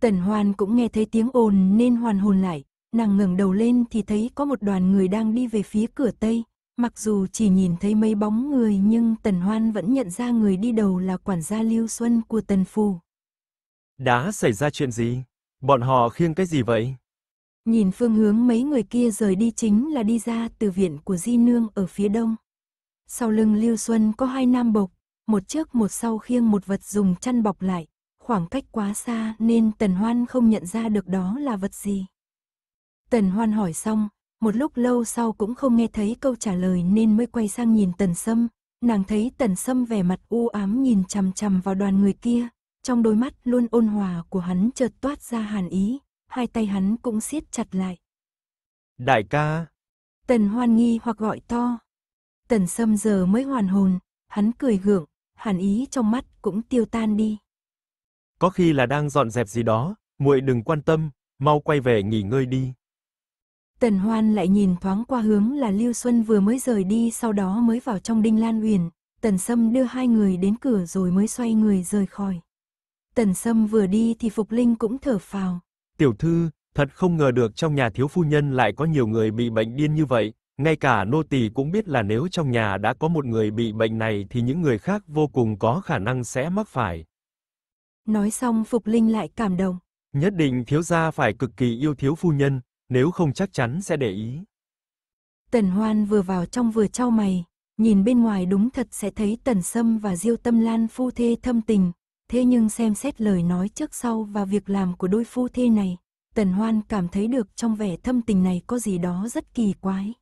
Tần Hoan cũng nghe thấy tiếng ồn nên hoàn hồn lại, nàng ngẩng đầu lên thì thấy có một đoàn người đang đi về phía cửa tây, Mặc dù chỉ nhìn thấy mấy bóng người nhưng Tần Hoan vẫn nhận ra người đi đầu là quản gia Lưu Xuân của Tần Phủ. Đã xảy ra chuyện gì? Bọn họ khiêng cái gì vậy? Nhìn phương hướng mấy người kia rời đi chính là đi ra từ viện của Di Nương ở phía đông. Sau lưng Lưu Xuân có hai nam bộc, một trước một sau khiêng một vật dùng chăn bọc lại, khoảng cách quá xa nên Tần Hoan không nhận ra được đó là vật gì. Tần Hoan hỏi xong, một lúc lâu sau cũng không nghe thấy câu trả lời nên mới quay sang nhìn tần sâm. Nàng thấy tần sâm vẻ mặt u ám nhìn chằm chằm vào đoàn người kia, trong đôi mắt luôn ôn hòa của hắn chợt toát ra hàn ý, hai tay hắn cũng siết chặt lại. Đại ca! Tần hoan nghi hoặc gọi to. Tần sâm giờ mới hoàn hồn, hắn cười gượng, hàn ý trong mắt cũng tiêu tan đi. Có khi là đang dọn dẹp gì đó, muội đừng quan tâm, mau quay về nghỉ ngơi đi. Tần Hoan lại nhìn thoáng qua hướng là Lưu Xuân vừa mới rời đi sau đó mới vào trong Đinh Lan Uyển, Tần Sâm đưa hai người đến cửa rồi mới xoay người rời khỏi. Tần Sâm vừa đi thì Phục Linh cũng thở phào. Tiểu thư, thật không ngờ được trong nhà thiếu phu nhân lại có nhiều người bị bệnh điên như vậy, ngay cả nô tỳ cũng biết là nếu trong nhà đã có một người bị bệnh này thì những người khác vô cùng có khả năng sẽ mắc phải. Nói xong Phục Linh lại cảm động. Nhất định thiếu gia phải cực kỳ yêu thiếu phu nhân, nếu không chắc chắn sẽ để ý. Tần Hoan vừa vào trong vừa trao mày, nhìn bên ngoài đúng thật sẽ thấy Tần Sâm và Diêu Tâm Lan phu thê thâm tình, thế nhưng xem xét lời nói trước sau và việc làm của đôi phu thê này, Tần Hoan cảm thấy được trong vẻ thâm tình này có gì đó rất kỳ quái.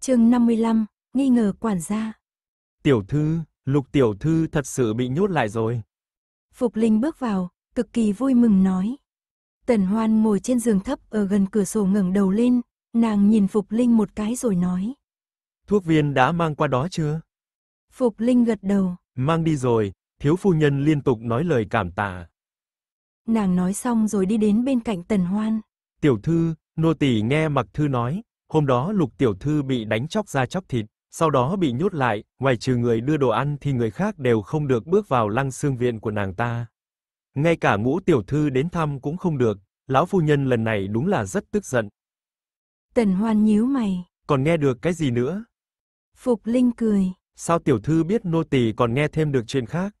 chương 55, nghi ngờ quản gia. Tiểu thư, lục tiểu thư thật sự bị nhốt lại rồi. Phục Linh bước vào, cực kỳ vui mừng nói. Tần Hoan ngồi trên giường thấp ở gần cửa sổ ngẩng đầu lên, nàng nhìn Phục Linh một cái rồi nói. Thuốc viên đã mang qua đó chưa? Phục Linh gật đầu. Mang đi rồi, thiếu phu nhân liên tục nói lời cảm tạ. Nàng nói xong rồi đi đến bên cạnh Tần Hoan. Tiểu thư, nô tỳ nghe Mặc thư nói, hôm đó Lục tiểu thư bị đánh chóc da chóc thịt, sau đó bị nhốt lại, ngoài trừ người đưa đồ ăn thì người khác đều không được bước vào lăng xương viện của nàng ta. Ngay cả ngũ tiểu thư đến thăm cũng không được, lão phu nhân lần này đúng là rất tức giận. Tần hoan nhíu mày. Còn nghe được cái gì nữa? Phục Linh cười. Sao tiểu thư biết nô tỳ còn nghe thêm được chuyện khác?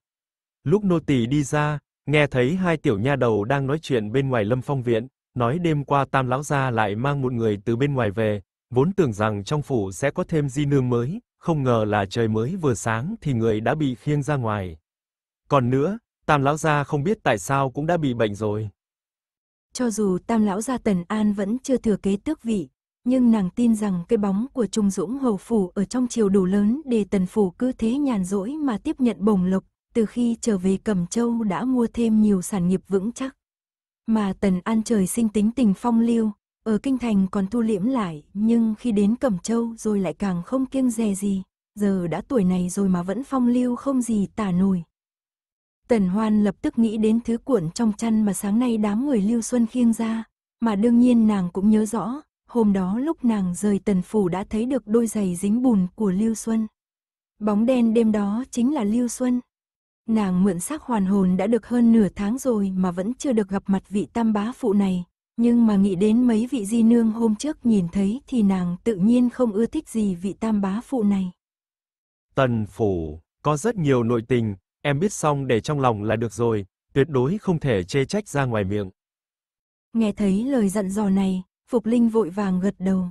Lúc nô tỳ đi ra, nghe thấy hai tiểu nha đầu đang nói chuyện bên ngoài Lâm Phong viện, nói đêm qua Tam lão gia lại mang một người từ bên ngoài về, vốn tưởng rằng trong phủ sẽ có thêm di nương mới, không ngờ là trời mới vừa sáng thì người đã bị khiêng ra ngoài. Còn nữa, Tam lão gia không biết tại sao cũng đã bị bệnh rồi. Cho dù Tam lão gia Tần An vẫn chưa thừa kế tước vị, nhưng nàng tin rằng cái bóng của Trung Dũng hầu phủ ở trong triều đủ lớn để Tần phủ cứ thế nhàn rỗi mà tiếp nhận bổng lộc, từ khi trở về Cẩm Châu đã mua thêm nhiều sản nghiệp vững chắc. Mà Tần An trời sinh tính tình phong lưu, ở kinh thành còn thu liễm lại, nhưng khi đến Cẩm Châu rồi lại càng không kiêng dè gì, giờ đã tuổi này rồi mà vẫn phong lưu không gì tả nổi. Tần Hoan lập tức nghĩ đến thứ cuộn trong chăn mà sáng nay đám người Lưu Xuân khiêng ra, mà đương nhiên nàng cũng nhớ rõ, hôm đó lúc nàng rời Tần Phủ đã thấy được đôi giày dính bùn của Lưu Xuân. Bóng đen đêm đó chính là Lưu Xuân. Nàng mượn xác hoàn hồn đã được hơn nửa tháng rồi mà vẫn chưa được gặp mặt vị tam bá phụ này, nhưng mà nghĩ đến mấy vị di nương hôm trước nhìn thấy thì nàng tự nhiên không ưa thích gì vị tam bá phụ này. Tần Phủ, có rất nhiều nội tình, em biết xong để trong lòng là được rồi, tuyệt đối không thể chê trách ra ngoài miệng. Nghe thấy lời dặn dò này, Phục Linh vội vàng gật đầu.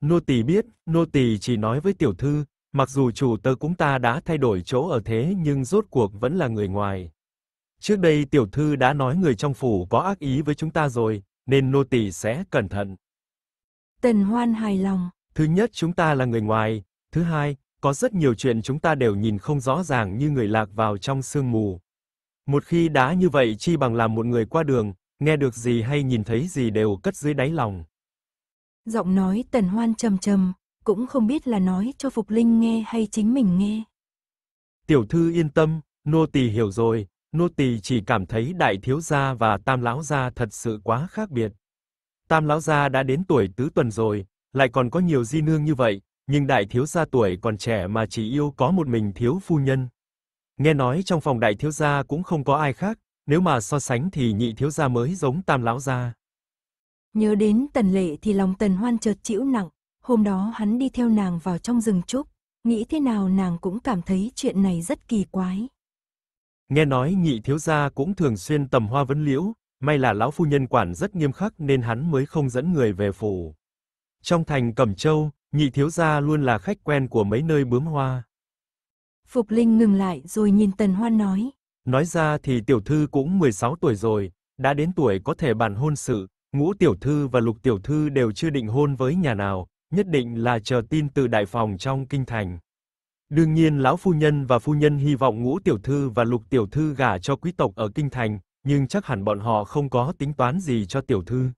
Nô tỳ biết, nô tỳ chỉ nói với tiểu thư, mặc dù chủ tớ cũng ta đã thay đổi chỗ ở thế nhưng rốt cuộc vẫn là người ngoài. Trước đây tiểu thư đã nói người trong phủ có ác ý với chúng ta rồi, nên nô tỳ sẽ cẩn thận. Tần Hoan hài lòng. Thứ nhất chúng ta là người ngoài, thứ hai, có rất nhiều chuyện chúng ta đều nhìn không rõ ràng như người lạc vào trong sương mù. Một khi đã như vậy chi bằng làm một người qua đường, nghe được gì hay nhìn thấy gì đều cất dưới đáy lòng. Giọng nói Tần Hoan trầm trầm, cũng không biết là nói cho Phục Linh nghe hay chính mình nghe. Tiểu thư yên tâm, nô tỳ hiểu rồi, nô tỳ chỉ cảm thấy đại thiếu gia và tam lão gia thật sự quá khác biệt. Tam lão gia đã đến tuổi tứ tuần rồi, lại còn có nhiều di nương như vậy, nhưng đại thiếu gia tuổi còn trẻ mà chỉ yêu có một mình thiếu phu nhân. Nghe nói trong phòng đại thiếu gia cũng không có ai khác, nếu mà so sánh thì nhị thiếu gia mới giống tam lão gia. Nhớ đến Tần Lệ thì lòng Tần Hoan chợt chịu nặng, hôm đó hắn đi theo nàng vào trong rừng trúc, nghĩ thế nào nàng cũng cảm thấy chuyện này rất kỳ quái. Nghe nói nhị thiếu gia cũng thường xuyên tầm hoa vấn liễu, may là lão phu nhân quản rất nghiêm khắc nên hắn mới không dẫn người về phủ. Trong thành Cẩm Châu, Nhị thiếu gia luôn là khách quen của mấy nơi bướm hoa. Phục Linh ngừng lại rồi nhìn Tần Hoan nói. Nói ra thì tiểu thư cũng 16 tuổi rồi, đã đến tuổi có thể bàn hôn sự, ngũ tiểu thư và lục tiểu thư đều chưa định hôn với nhà nào, nhất định là chờ tin từ đại phòng trong kinh thành. Đương nhiên lão phu nhân và phu nhân hy vọng ngũ tiểu thư và lục tiểu thư gả cho quý tộc ở kinh thành, nhưng chắc hẳn bọn họ không có tính toán gì cho tiểu thư.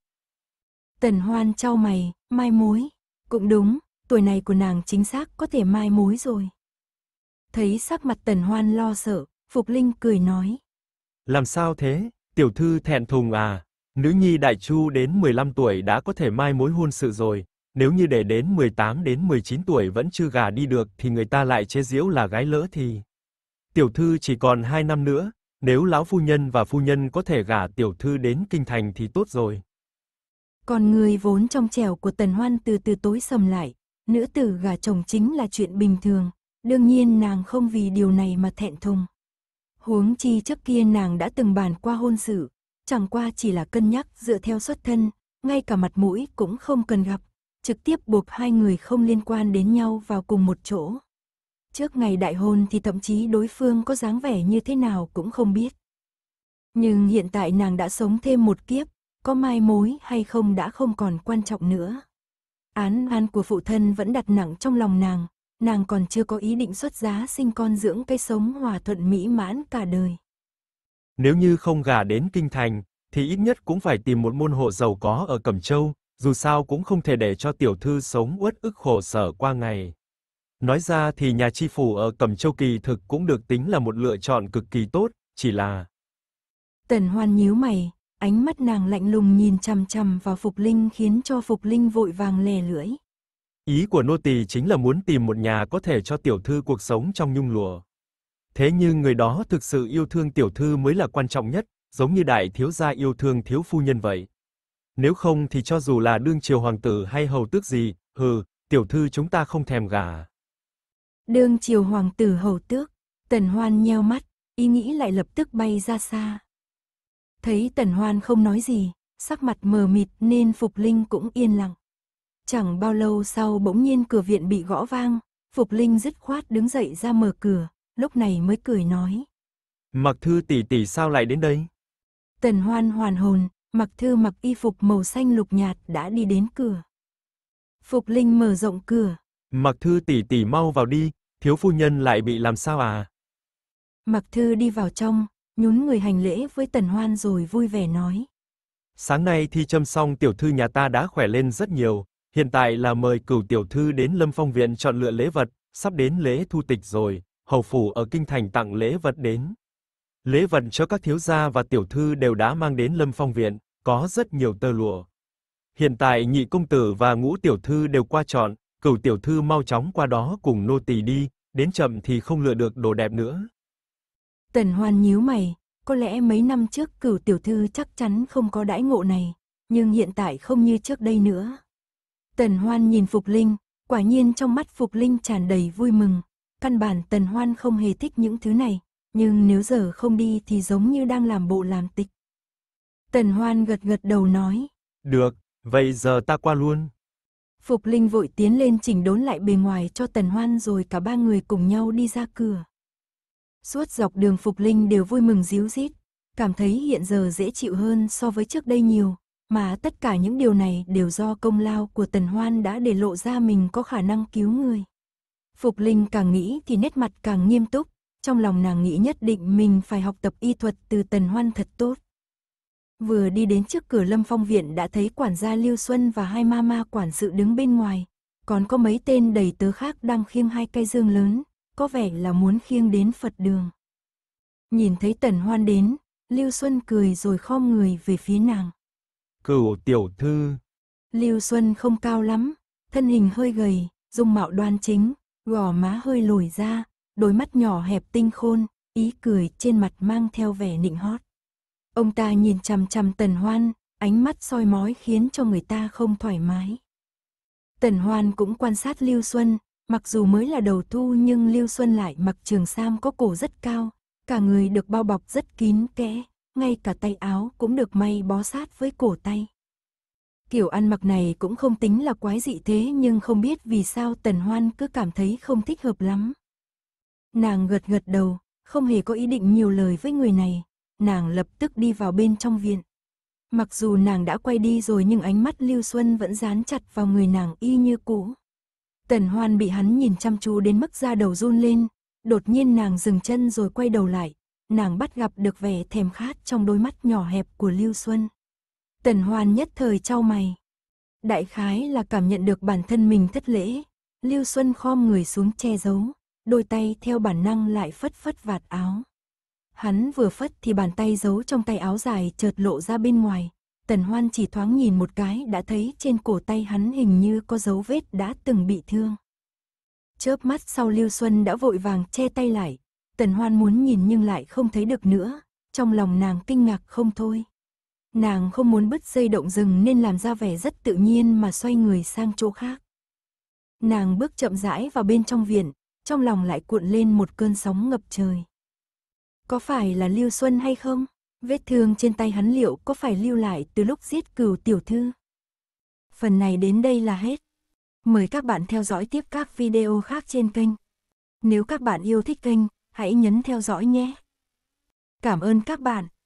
Tần Hoan trao mày, mai mối. Cũng đúng, tuổi này của nàng chính xác có thể mai mối rồi. Thấy sắc mặt tần hoan lo sợ, Phục Linh cười nói. Làm sao thế, tiểu thư thẹn thùng à? Nữ nhi đại chu đến 15 tuổi đã có thể mai mối hôn sự rồi, nếu như để đến 18 đến 19 tuổi vẫn chưa gà đi được thì người ta lại chế giễu là gái lỡ thì. Tiểu thư chỉ còn 2 năm nữa, nếu lão phu nhân và phu nhân có thể gả tiểu thư đến kinh thành thì tốt rồi. Còn người vốn trong trẻo của Tần Hoan từ từ tối sầm lại, nữ tử gả chồng chính là chuyện bình thường, đương nhiên nàng không vì điều này mà thẹn thùng. Huống chi trước kia nàng đã từng bàn qua hôn sự, chẳng qua chỉ là cân nhắc dựa theo xuất thân, ngay cả mặt mũi cũng không cần gặp, trực tiếp buộc hai người không liên quan đến nhau vào cùng một chỗ. Trước ngày đại hôn thì thậm chí đối phương có dáng vẻ như thế nào cũng không biết. Nhưng hiện tại nàng đã sống thêm một kiếp, có mai mối hay không đã không còn quan trọng nữa. Án an của phụ thân vẫn đặt nặng trong lòng nàng, nàng còn chưa có ý định xuất giá sinh con dưỡng cái sống hòa thuận mỹ mãn cả đời. Nếu như không gà đến kinh thành, thì ít nhất cũng phải tìm một môn hộ giàu có ở Cẩm Châu, dù sao cũng không thể để cho tiểu thư sống uất ức khổ sở qua ngày. Nói ra thì nhà chi phủ ở Cẩm Châu kỳ thực cũng được tính là một lựa chọn cực kỳ tốt, chỉ là Tần Hoan nhíu mày, ánh mắt nàng lạnh lùng nhìn chằm chằm vào Phục Linh khiến cho Phục Linh vội vàng lè lưỡi. Ý của nô tỳ chính là muốn tìm một nhà có thể cho tiểu thư cuộc sống trong nhung lụa. Thế nhưng người đó thực sự yêu thương tiểu thư mới là quan trọng nhất, giống như đại thiếu gia yêu thương thiếu phu nhân vậy. Nếu không thì cho dù là đương triều hoàng tử hay hầu tước gì, hừ, tiểu thư chúng ta không thèm gả. Đương triều hoàng tử hầu tước, Tần Hoan nheo mắt, ý nghĩ lại lập tức bay ra xa. Thấy Tần Hoan không nói gì, sắc mặt mờ mịt nên Phục Linh cũng yên lặng. Chẳng bao lâu sau bỗng nhiên cửa viện bị gõ vang, Phục Linh dứt khoát đứng dậy ra mở cửa, lúc này mới cười nói. Mặc thư tỷ tỷ sao lại đến đây? Tần hoan hoàn hồn, mặc thư mặc y phục màu xanh lục nhạt đã đi đến cửa. Phục Linh mở rộng cửa. Mặc thư tỷ tỷ mau vào đi, thiếu phu nhân lại bị làm sao à? Mặc thư đi vào trong, nhún người hành lễ với Tần Hoan rồi vui vẻ nói. Sáng nay thi châm xong tiểu thư nhà ta đã khỏe lên rất nhiều, hiện tại là mời cửu tiểu thư đến Lâm Phong Viện chọn lựa lễ vật, sắp đến lễ thu tịch rồi, hầu phủ ở Kinh Thành tặng lễ vật đến. Lễ vật cho các thiếu gia và tiểu thư đều đã mang đến Lâm Phong Viện, có rất nhiều tơ lụa. Hiện tại nhị công tử và ngũ tiểu thư đều qua chọn, cửu tiểu thư mau chóng qua đó cùng nô tỳ đi, đến chậm thì không lựa được đồ đẹp nữa. Tần Hoan nhíu mày, có lẽ mấy năm trước cửu tiểu thư chắc chắn không có đãi ngộ này, nhưng hiện tại không như trước đây nữa. Tần Hoan nhìn Phục Linh, quả nhiên trong mắt Phục Linh tràn đầy vui mừng. Căn bản Tần Hoan không hề thích những thứ này, nhưng nếu giờ không đi thì giống như đang làm bộ làm tịch. Tần Hoan gật gật đầu nói. Được, vậy giờ ta qua luôn. Phục Linh vội tiến lên chỉnh đốn lại bề ngoài cho Tần Hoan rồi cả ba người cùng nhau đi ra cửa. Suốt dọc đường Phục Linh đều vui mừng díu dít, cảm thấy hiện giờ dễ chịu hơn so với trước đây nhiều, mà tất cả những điều này đều do công lao của Tần Hoan đã để lộ ra mình có khả năng cứu người. Phục Linh càng nghĩ thì nét mặt càng nghiêm túc, trong lòng nàng nghĩ nhất định mình phải học tập y thuật từ Tần Hoan thật tốt. Vừa đi đến trước cửa Lâm Phong Viện đã thấy quản gia Lưu Xuân và hai ma ma quản sự đứng bên ngoài, còn có mấy tên đầy tớ khác đang khiêng hai cây dương lớn, có vẻ là muốn khiêng đến Phật đường. Nhìn thấy Tần Hoan đến, Lưu Xuân cười rồi khom người về phía nàng. Cửu tiểu thư. Lưu Xuân không cao lắm, thân hình hơi gầy, dung mạo đoan chính, gò má hơi lồi ra, đôi mắt nhỏ hẹp tinh khôn, ý cười trên mặt mang theo vẻ nịnh hót. Ông ta nhìn chằm chằm Tần Hoan, ánh mắt soi mói khiến cho người ta không thoải mái. Tần Hoan cũng quan sát Lưu Xuân, Mặc dù mới là đầu thu nhưng Lưu Xuân lại mặc trường sam có cổ rất cao, cả người được bao bọc rất kín kẽ, ngay cả tay áo cũng được may bó sát với cổ tay. Kiểu ăn mặc này cũng không tính là quái dị thế nhưng không biết vì sao Tần Hoan cứ cảm thấy không thích hợp lắm. Nàng gật gật đầu, không hề có ý định nhiều lời với người này, nàng lập tức đi vào bên trong viện. Mặc dù nàng đã quay đi rồi nhưng ánh mắt Lưu Xuân vẫn dán chặt vào người nàng y như cũ. Tần Hoan bị hắn nhìn chăm chú đến mức da đầu run lên, đột nhiên nàng dừng chân rồi quay đầu lại, nàng bắt gặp được vẻ thèm khát trong đôi mắt nhỏ hẹp của Lưu Xuân. Tần Hoan nhất thời trao mày. Đại khái là cảm nhận được bản thân mình thất lễ, Lưu Xuân khom người xuống che giấu, đôi tay theo bản năng lại phất phất vạt áo. Hắn vừa phất thì bàn tay giấu trong tay áo dài chợt lộ ra bên ngoài, Tần Hoan chỉ thoáng nhìn một cái đã thấy trên cổ tay hắn hình như có dấu vết đã từng bị thương. Chớp mắt sau Lưu Xuân đã vội vàng che tay lại, Tần Hoan muốn nhìn nhưng lại không thấy được nữa, trong lòng nàng kinh ngạc không thôi. Nàng không muốn bứt dây động rừng nên làm ra vẻ rất tự nhiên mà xoay người sang chỗ khác. Nàng bước chậm rãi vào bên trong viện, trong lòng lại cuộn lên một cơn sóng ngập trời. Có phải là Lưu Xuân hay không? Vết thương trên tay hắn liệu có phải lưu lại từ lúc giết cừu tiểu thư? Phần này đến đây là hết. Mời các bạn theo dõi tiếp các video khác trên kênh. Nếu các bạn yêu thích kênh, hãy nhấn theo dõi nhé. Cảm ơn các bạn.